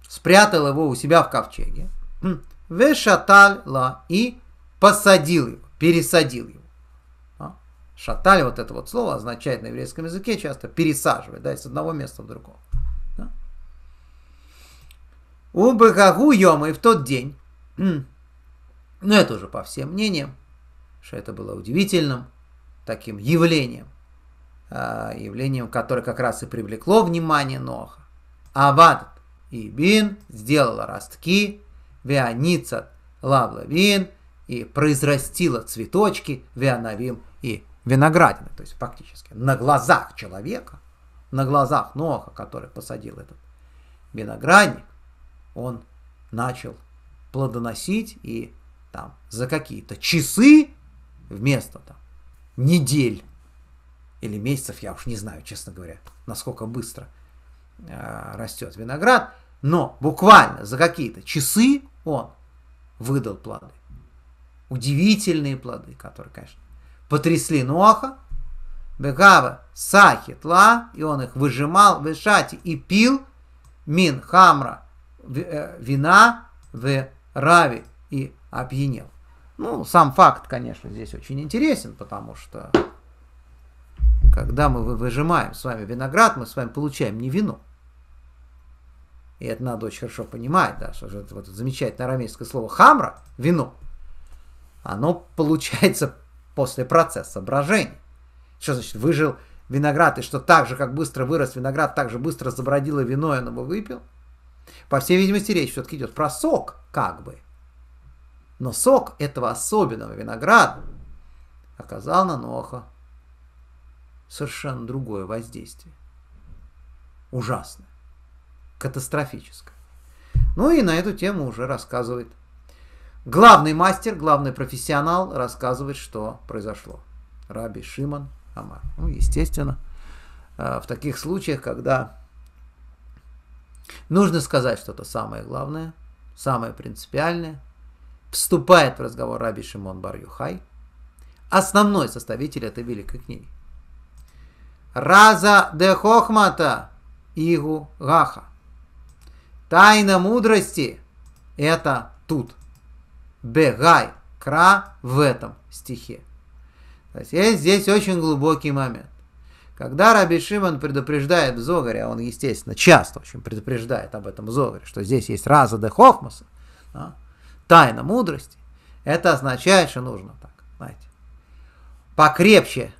Спрятал его у себя в ковчеге. Хм. Вешаталь и посадил его, пересадил его. Шаталь, вот это вот слово, означает на еврейском языке часто пересаживать, да, из одного места в другое. Да? У Йома и в тот день, ну это уже по всем мнениям, что это было удивительным таким явлением, а, явлением, которое как раз и привлекло внимание Ноха. Авад и Бин сделала ростки, Вианица лавлавин и произрастила цветочки, Вианавим и виноградины, то есть фактически на глазах человека, на глазах Ноха, который посадил этот виноградник, он начал плодоносить и там за какие-то часы вместо там недель или месяцев, я уж не знаю, честно говоря, насколько быстро э, растет виноград, но буквально за какие-то часы он выдал плоды. Удивительные плоды, которые, конечно, потрясли Ноха, Бегава, Сахи, Тла, и он их выжимал, вышати, и пил, Мин, Хамра, э, вина, в Рави, и опьянел. Ну, сам факт, конечно, здесь очень интересен, потому что когда мы выжимаем с вами виноград, мы с вами получаем не вино. И это надо очень хорошо понимать, да, что это вот замечательное арамейское слово хамра, вино, оно получается после процесса брожения. Что значит выжил виноград, и что так же, как быстро вырос виноград, так же быстро забродило вино, и он его выпил? По всей видимости, речь все-таки идет про сок, как бы. Но сок этого особенного винограда оказал на Ноха совершенно другое воздействие. Ужасное. Катастрофическое. Ну и на эту тему уже рассказывает Главный мастер, главный профессионал рассказывает, что произошло. Раби Шиман Амар. Ну, естественно, э, в таких случаях, когда нужно сказать что-то самое главное, самое принципиальное, вступает в разговор Раби Шимон бар -Юхай, основной составитель этой великой книги. Раза де хохмата игу гаха. Тайна мудрости – это тут – бегай, кра в этом стихе. То есть, есть здесь очень глубокий момент. Когда Раби Шимон предупреждает в Зогаре, а он, естественно, часто очень предупреждает об этом в Зогаре, что здесь есть раза де хохмаса, да, тайна мудрости, это означает, что нужно так, знаете, покрепче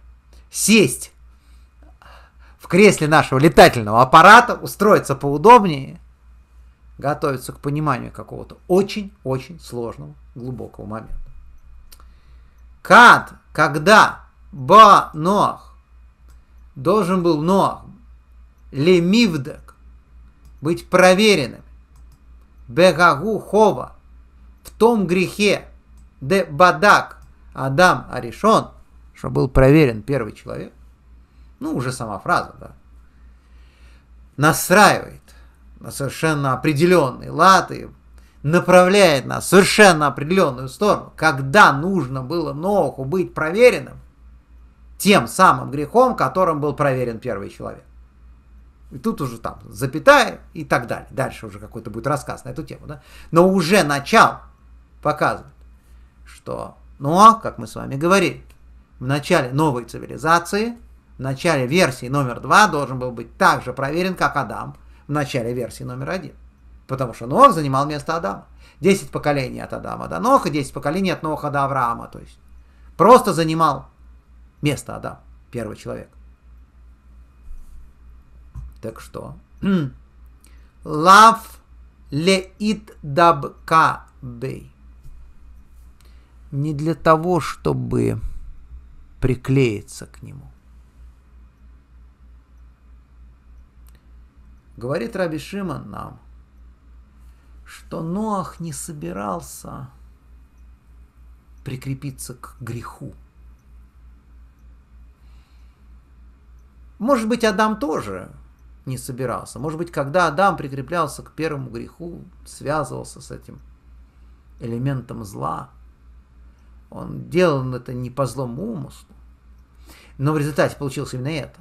сесть в кресле нашего летательного аппарата, устроиться поудобнее, готовиться к пониманию какого-то очень-очень сложного глубокого момента. Кад, когда ба нох должен был нох лемивдек быть проверенным бегагу хова в том грехе де бадак Адам Аришон, что был проверен первый человек, ну, уже сама фраза, да, настраивает на совершенно определенный лад и направляет нас в совершенно определенную сторону, когда нужно было Ноху быть проверенным, тем самым грехом, которым был проверен первый человек. И тут уже там запятая и так далее. Дальше уже какой-то будет рассказ на эту тему. Да? Но уже начал показывает, что, но, как мы с вами говорили, в начале новой цивилизации, в начале версии номер два должен был быть так же проверен, как Адам в начале версии номер один. Потому что Нох занимал место Адама. Десять поколений от Адама до Ноха, десять поколений от Ноха до Авраама. То есть просто занимал место Адам, первый человек. Так что? Лав леит дабка бей. Не для того, чтобы приклеиться к нему. Говорит Раби Шиман нам – что Ноах не собирался прикрепиться к греху. Может быть, Адам тоже не собирался. Может быть, когда Адам прикреплялся к первому греху, связывался с этим элементом зла, он делал это не по злому умыслу. Но в результате получилось именно это.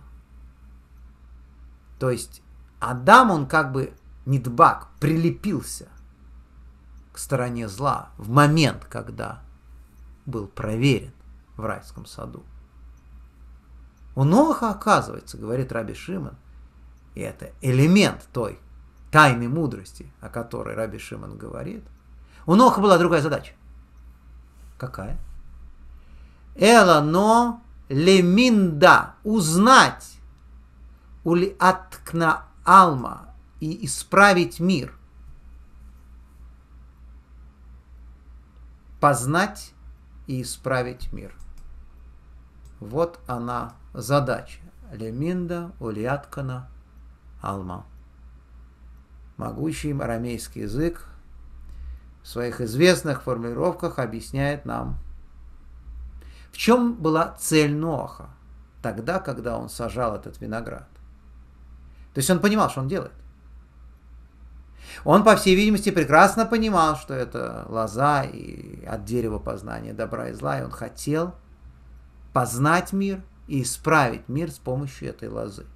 То есть Адам, он как бы не дбак прилепился к стороне зла в момент, когда был проверен в райском саду. У Ноха, оказывается, говорит Раби Шиман, и это элемент той тайны мудрости, о которой Раби Шиман говорит, у Ноха была другая задача. Какая? Эла но леминда узнать улиаткна алма и исправить мир – познать и исправить мир. Вот она задача Леминда Улиаткана Алма. Могущий арамейский язык в своих известных формулировках объясняет нам, в чем была цель Ноаха тогда, когда он сажал этот виноград. То есть он понимал, что он делает. Он, по всей видимости, прекрасно понимал, что это лоза и от дерева познания добра и зла, и он хотел познать мир и исправить мир с помощью этой лозы.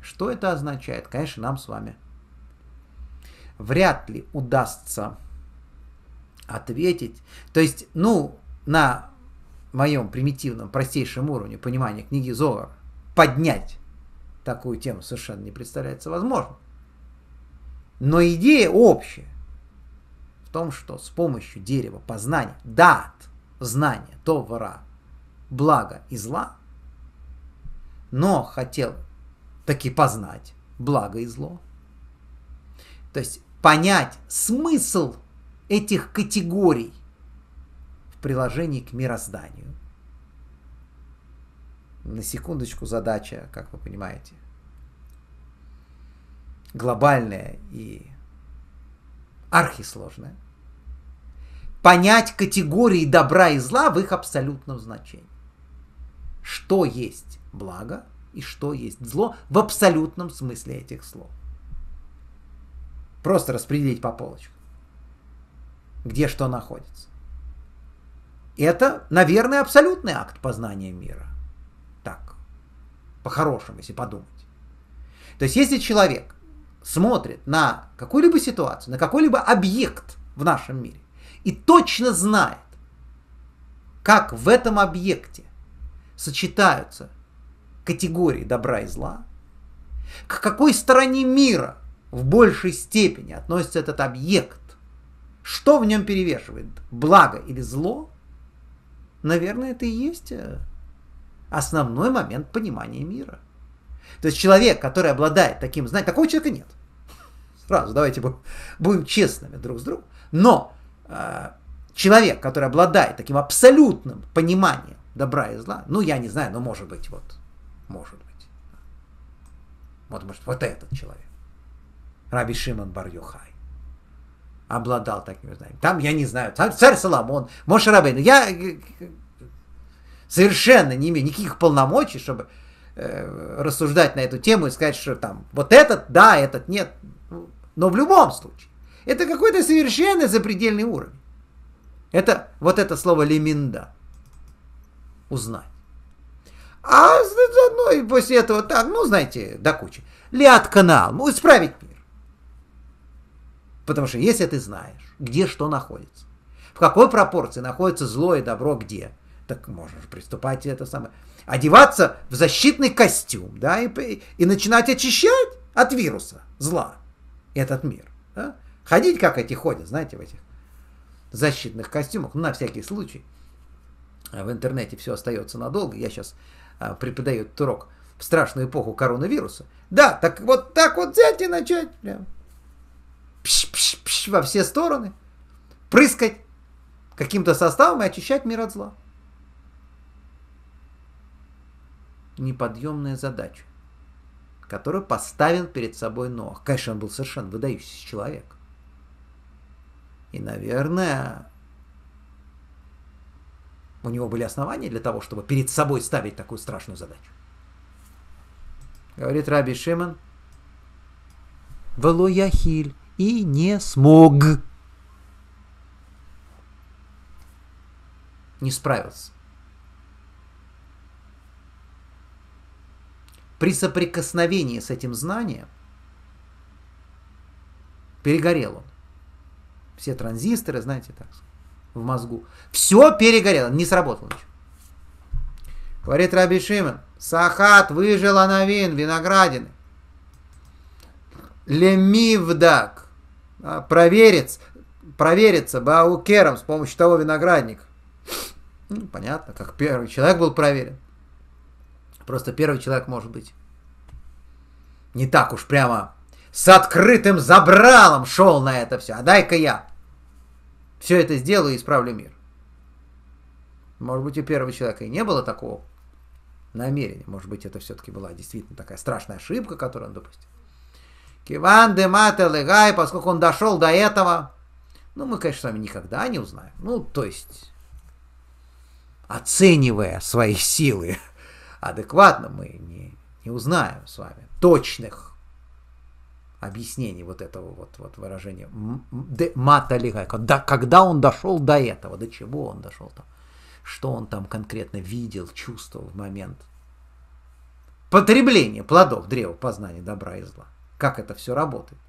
Что это означает? Конечно, нам с вами вряд ли удастся ответить. То есть, ну, на моем примитивном, простейшем уровне понимания книги Зоар поднять такую тему совершенно не представляется возможным. Но идея общая в том, что с помощью дерева познания, дат, знания, товара, блага и зла, но хотел таки познать благо и зло. То есть понять смысл этих категорий в приложении к мирозданию – на секундочку задача, как вы понимаете, глобальная и архисложная. Понять категории добра и зла в их абсолютном значении. Что есть благо и что есть зло в абсолютном смысле этих слов. Просто распределить по полочкам, где что находится. Это, наверное, абсолютный акт познания мира по-хорошему, если подумать. То есть если человек смотрит на какую-либо ситуацию, на какой-либо объект в нашем мире и точно знает, как в этом объекте сочетаются категории добра и зла, к какой стороне мира в большей степени относится этот объект, что в нем перевешивает, благо или зло, наверное, это и есть э, основной момент понимания мира. То есть человек, который обладает таким знанием, такого человека нет. Сразу давайте будем, честными друг с другом. Но э, человек, который обладает таким абсолютным пониманием добра и зла, ну я не знаю, но может быть вот, может быть. Вот может вот этот человек. Раби Шимон Бар-Юхай обладал таким знанием. Там, я не знаю, царь Соломон, Моше Рабейн. Я э, совершенно не имею никаких полномочий, чтобы э, рассуждать на эту тему и сказать, что там вот этот да, этот нет. Ну, но в любом случае, это какой-то совершенно запредельный уровень. Это вот это слово леминда. Узнать. А заодно ну и после этого так, ну, знаете, до кучи. Лиад канал, ну, исправить мир. Потому что если ты знаешь, где что находится, в какой пропорции находится зло и добро где, так можешь приступать и это самое. Одеваться в защитный костюм, да, и, и начинать очищать от вируса, зла, этот мир. Да? Ходить, как эти ходят, знаете, в этих защитных костюмах, ну, на всякий случай. А в интернете все остается надолго. Я сейчас а, преподаю этот урок в страшную эпоху коронавируса. Да, так вот так вот взять и начать. Прям. Пш, пш, пш, во все стороны. Прыскать каким-то составом и очищать мир от зла. неподъемная задача, которую поставил перед собой Ноах. Конечно, он был совершенно выдающийся человек. И, наверное, у него были основания для того, чтобы перед собой ставить такую страшную задачу. Говорит Раби Шимон, Велояхиль и не смог. Не справился. при соприкосновении с этим знанием перегорел он. Все транзисторы, знаете, так в мозгу. Все перегорело, не сработало ничего. Говорит Раби Шимон, Сахат выжил новин виноградины. Лемивдак, а, проверец, проверится Баукером с помощью того виноградника. Ну, понятно, как первый человек был проверен. Просто первый человек может быть не так уж прямо с открытым забралом шел на это все. А дай-ка я все это сделаю и исправлю мир. Может быть, у первого человека и не было такого намерения. Может быть, это все-таки была действительно такая страшная ошибка, которую он допустил. Киван де мате легай, поскольку он дошел до этого, ну, мы, конечно, с вами никогда не узнаем. Ну, то есть, оценивая свои силы, адекватно мы не, не узнаем с вами точных объяснений вот этого вот, вот выражения мата лигай, когда, когда он дошел до этого, до чего он дошел там, что он там конкретно видел, чувствовал в момент потребления плодов древа познания добра и зла. Как это все работает.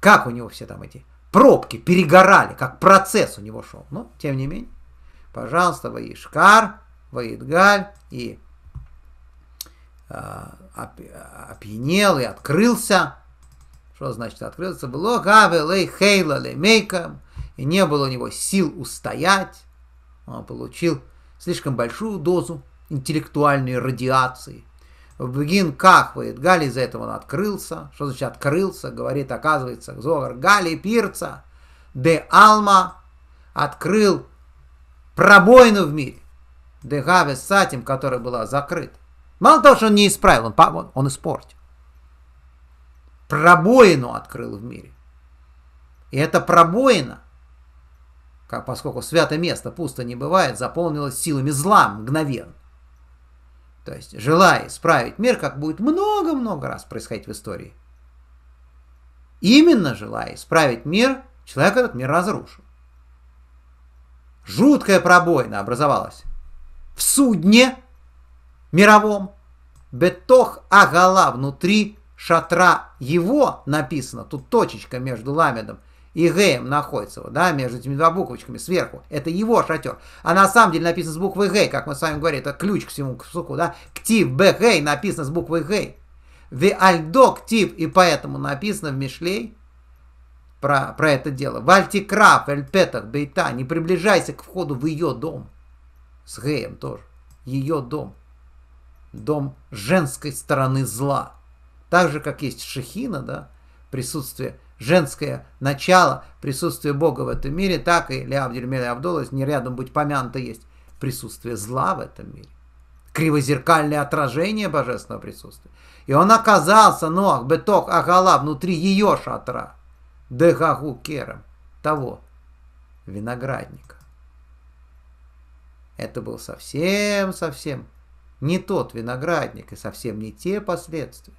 Как у него все там эти пробки перегорали, как процесс у него шел. Но, ну, тем не менее, пожалуйста, Ваишкар, Ваидгаль и Э, опьянел и открылся. Что значит открылся? Было гавелей хейла лемейка. И не было у него сил устоять. Он получил слишком большую дозу интеллектуальной радиации. В Бегин кахвает Гали, из-за этого он открылся. Что значит открылся? Говорит, оказывается, Зогар Гали Пирца де Алма открыл пробоину в мире. Де Гаве Сатим, которая была закрыта. Мало того, что он не исправил, он, он испортил. Пробоину открыл в мире. И эта пробоина, как поскольку святое место пусто не бывает, заполнилась силами зла мгновенно. То есть, желая исправить мир, как будет много-много раз происходить в истории, именно желая исправить мир, человек этот мир разрушил. Жуткая пробоина образовалась в судне мировом. Бетох агала внутри шатра его написано, тут точечка между ламедом и геем находится, вот да, между этими два буквочками сверху. Это его шатер. А на самом деле написано с буквы гей, как мы с вами говорили, это ключ к всему к суку, да. Ктив б гей написано с буквой гей. Виальдо ктив, и поэтому написано в Мишлей про, про это дело. Вальтикраф, эльпетах, бейта, не приближайся к входу в ее дом. С геем тоже. Ее дом дом женской стороны зла. Так же, как есть Шехина, да, присутствие женское начало, присутствие Бога в этом мире, так и Леабдельмеля Абдулла, не рядом быть помянуто, есть присутствие зла в этом мире. Кривозеркальное отражение божественного присутствия. И он оказался, Ноах, Беток, Агала, внутри ее шатра. Дехаху Кером, того виноградника. Это был совсем-совсем не тот виноградник и совсем не те последствия.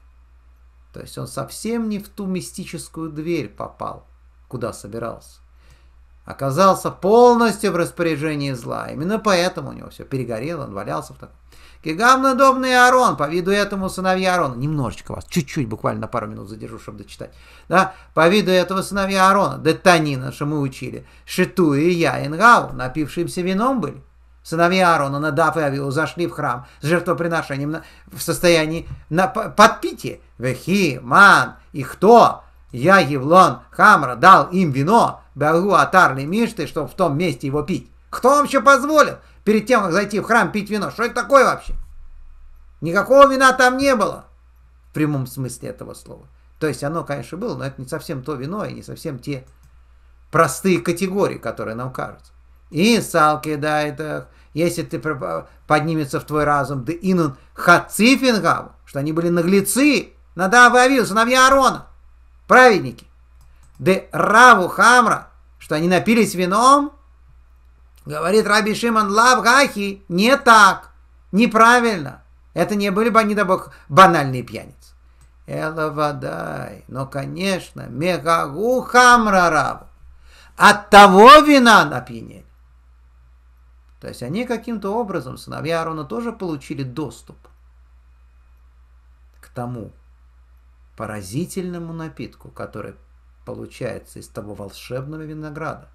То есть он совсем не в ту мистическую дверь попал, куда собирался. Оказался полностью в распоряжении зла. Именно поэтому у него все перегорело, он валялся в таком. Гигамнодобный Арон. по виду этому сыновья Аарона. Немножечко вас, чуть-чуть, буквально на пару минут задержу, чтобы дочитать. Да, по виду этого сыновья Аарона, Детанина, что мы учили, Шиту и я, Ингау, напившимся вином были сыновья Аарона, Надав и Авиу, зашли в храм с жертвоприношением в состоянии на подпития. Вехи, ман, и кто? Я, Евлон, Хамра, дал им вино, Бягу, Атарли, Мишты, чтобы в том месте его пить. Кто вам еще позволил перед тем, как зайти в храм, пить вино? Что это такое вообще? Никакого вина там не было. В прямом смысле этого слова. То есть оно, конечно, было, но это не совсем то вино и не совсем те простые категории, которые нам кажутся. И салки дайтах, если ты поднимется в твой разум, да инун хацифингам, что они были наглецы, надо и авил, сыновья Аарона, праведники, да раву хамра, что они напились вином, говорит Раби Шиман Лавгахи, не так, неправильно. Это не были бы они, да бог, банальные пьяницы. Эла водай, но, конечно, мегагу хамра раву, От того вина напьянели. То есть они каким-то образом, сыновья Аарона, тоже получили доступ к тому поразительному напитку, который получается из того волшебного винограда.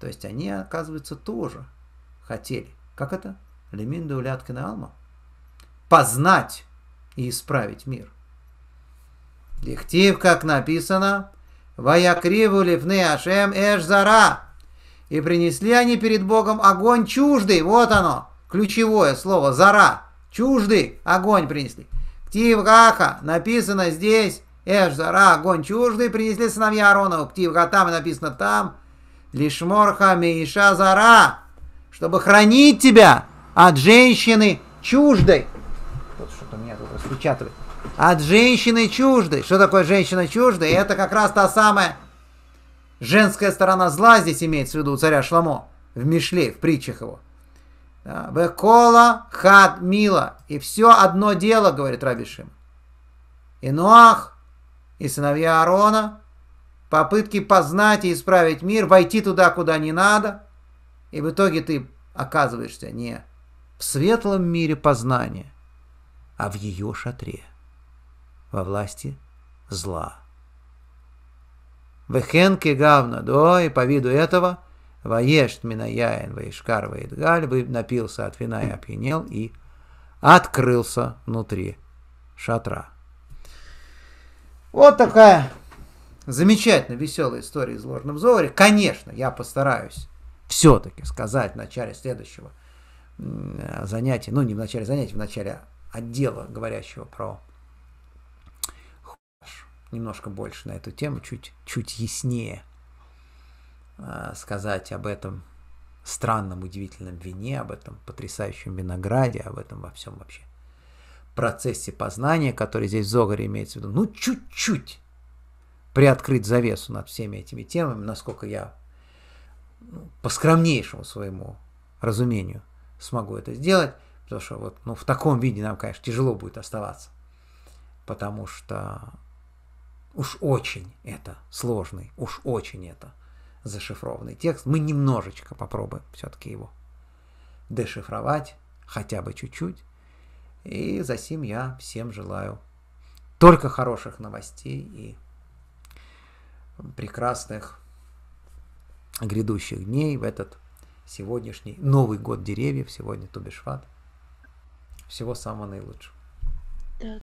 То есть они, оказывается, тоже хотели. Как это? Леминда Уляткина Алма. Познать и исправить мир. Дихтив, как написано, «Ваякриву лифны Ашем эш зара» И принесли они перед Богом огонь чуждый, вот оно, ключевое слово, зара, чуждый огонь принесли. Ктивгаха написано здесь, эш, зара, огонь чуждый, принесли сыновья Ааронова, ктивга там написано там, лишморха миша зара, чтобы хранить тебя от женщины чуждой. Вот что-то меня тут распечатывает. От женщины чуждой. Что такое женщина чуждой? Это как раз та самая Женская сторона зла здесь имеется в виду у царя Шламо, в Мишле, в притчах его. А, Векола хат мила. И все одно дело, говорит Рабишим. И Нуах, и сыновья Аарона, попытки познать и исправить мир, войти туда, куда не надо, и в итоге ты оказываешься не в светлом мире познания, а в ее шатре, во власти зла. Вехенки гавна да, и по виду этого воешт минаяин ваишкар ваидгаль, напился от вина и опьянел, и открылся внутри шатра. Вот такая замечательно веселая история из Ложном Зоре. Конечно, я постараюсь все-таки сказать в начале следующего занятия, ну не в начале занятия, в начале отдела, говорящего про немножко больше на эту тему, чуть, чуть яснее а, сказать об этом странном, удивительном вине, об этом потрясающем винограде, об этом во всем вообще процессе познания, который здесь в Зогаре имеется в виду, ну, чуть-чуть приоткрыть завесу над всеми этими темами, насколько я ну, по скромнейшему своему разумению смогу это сделать, потому что вот ну, в таком виде нам, конечно, тяжело будет оставаться, потому что Уж очень это сложный, уж очень это зашифрованный текст. Мы немножечко попробуем все-таки его дешифровать, хотя бы чуть-чуть. И за сим я всем желаю только хороших новостей и прекрасных грядущих дней в этот сегодняшний Новый год деревьев, сегодня Тубишват. Всего самого наилучшего.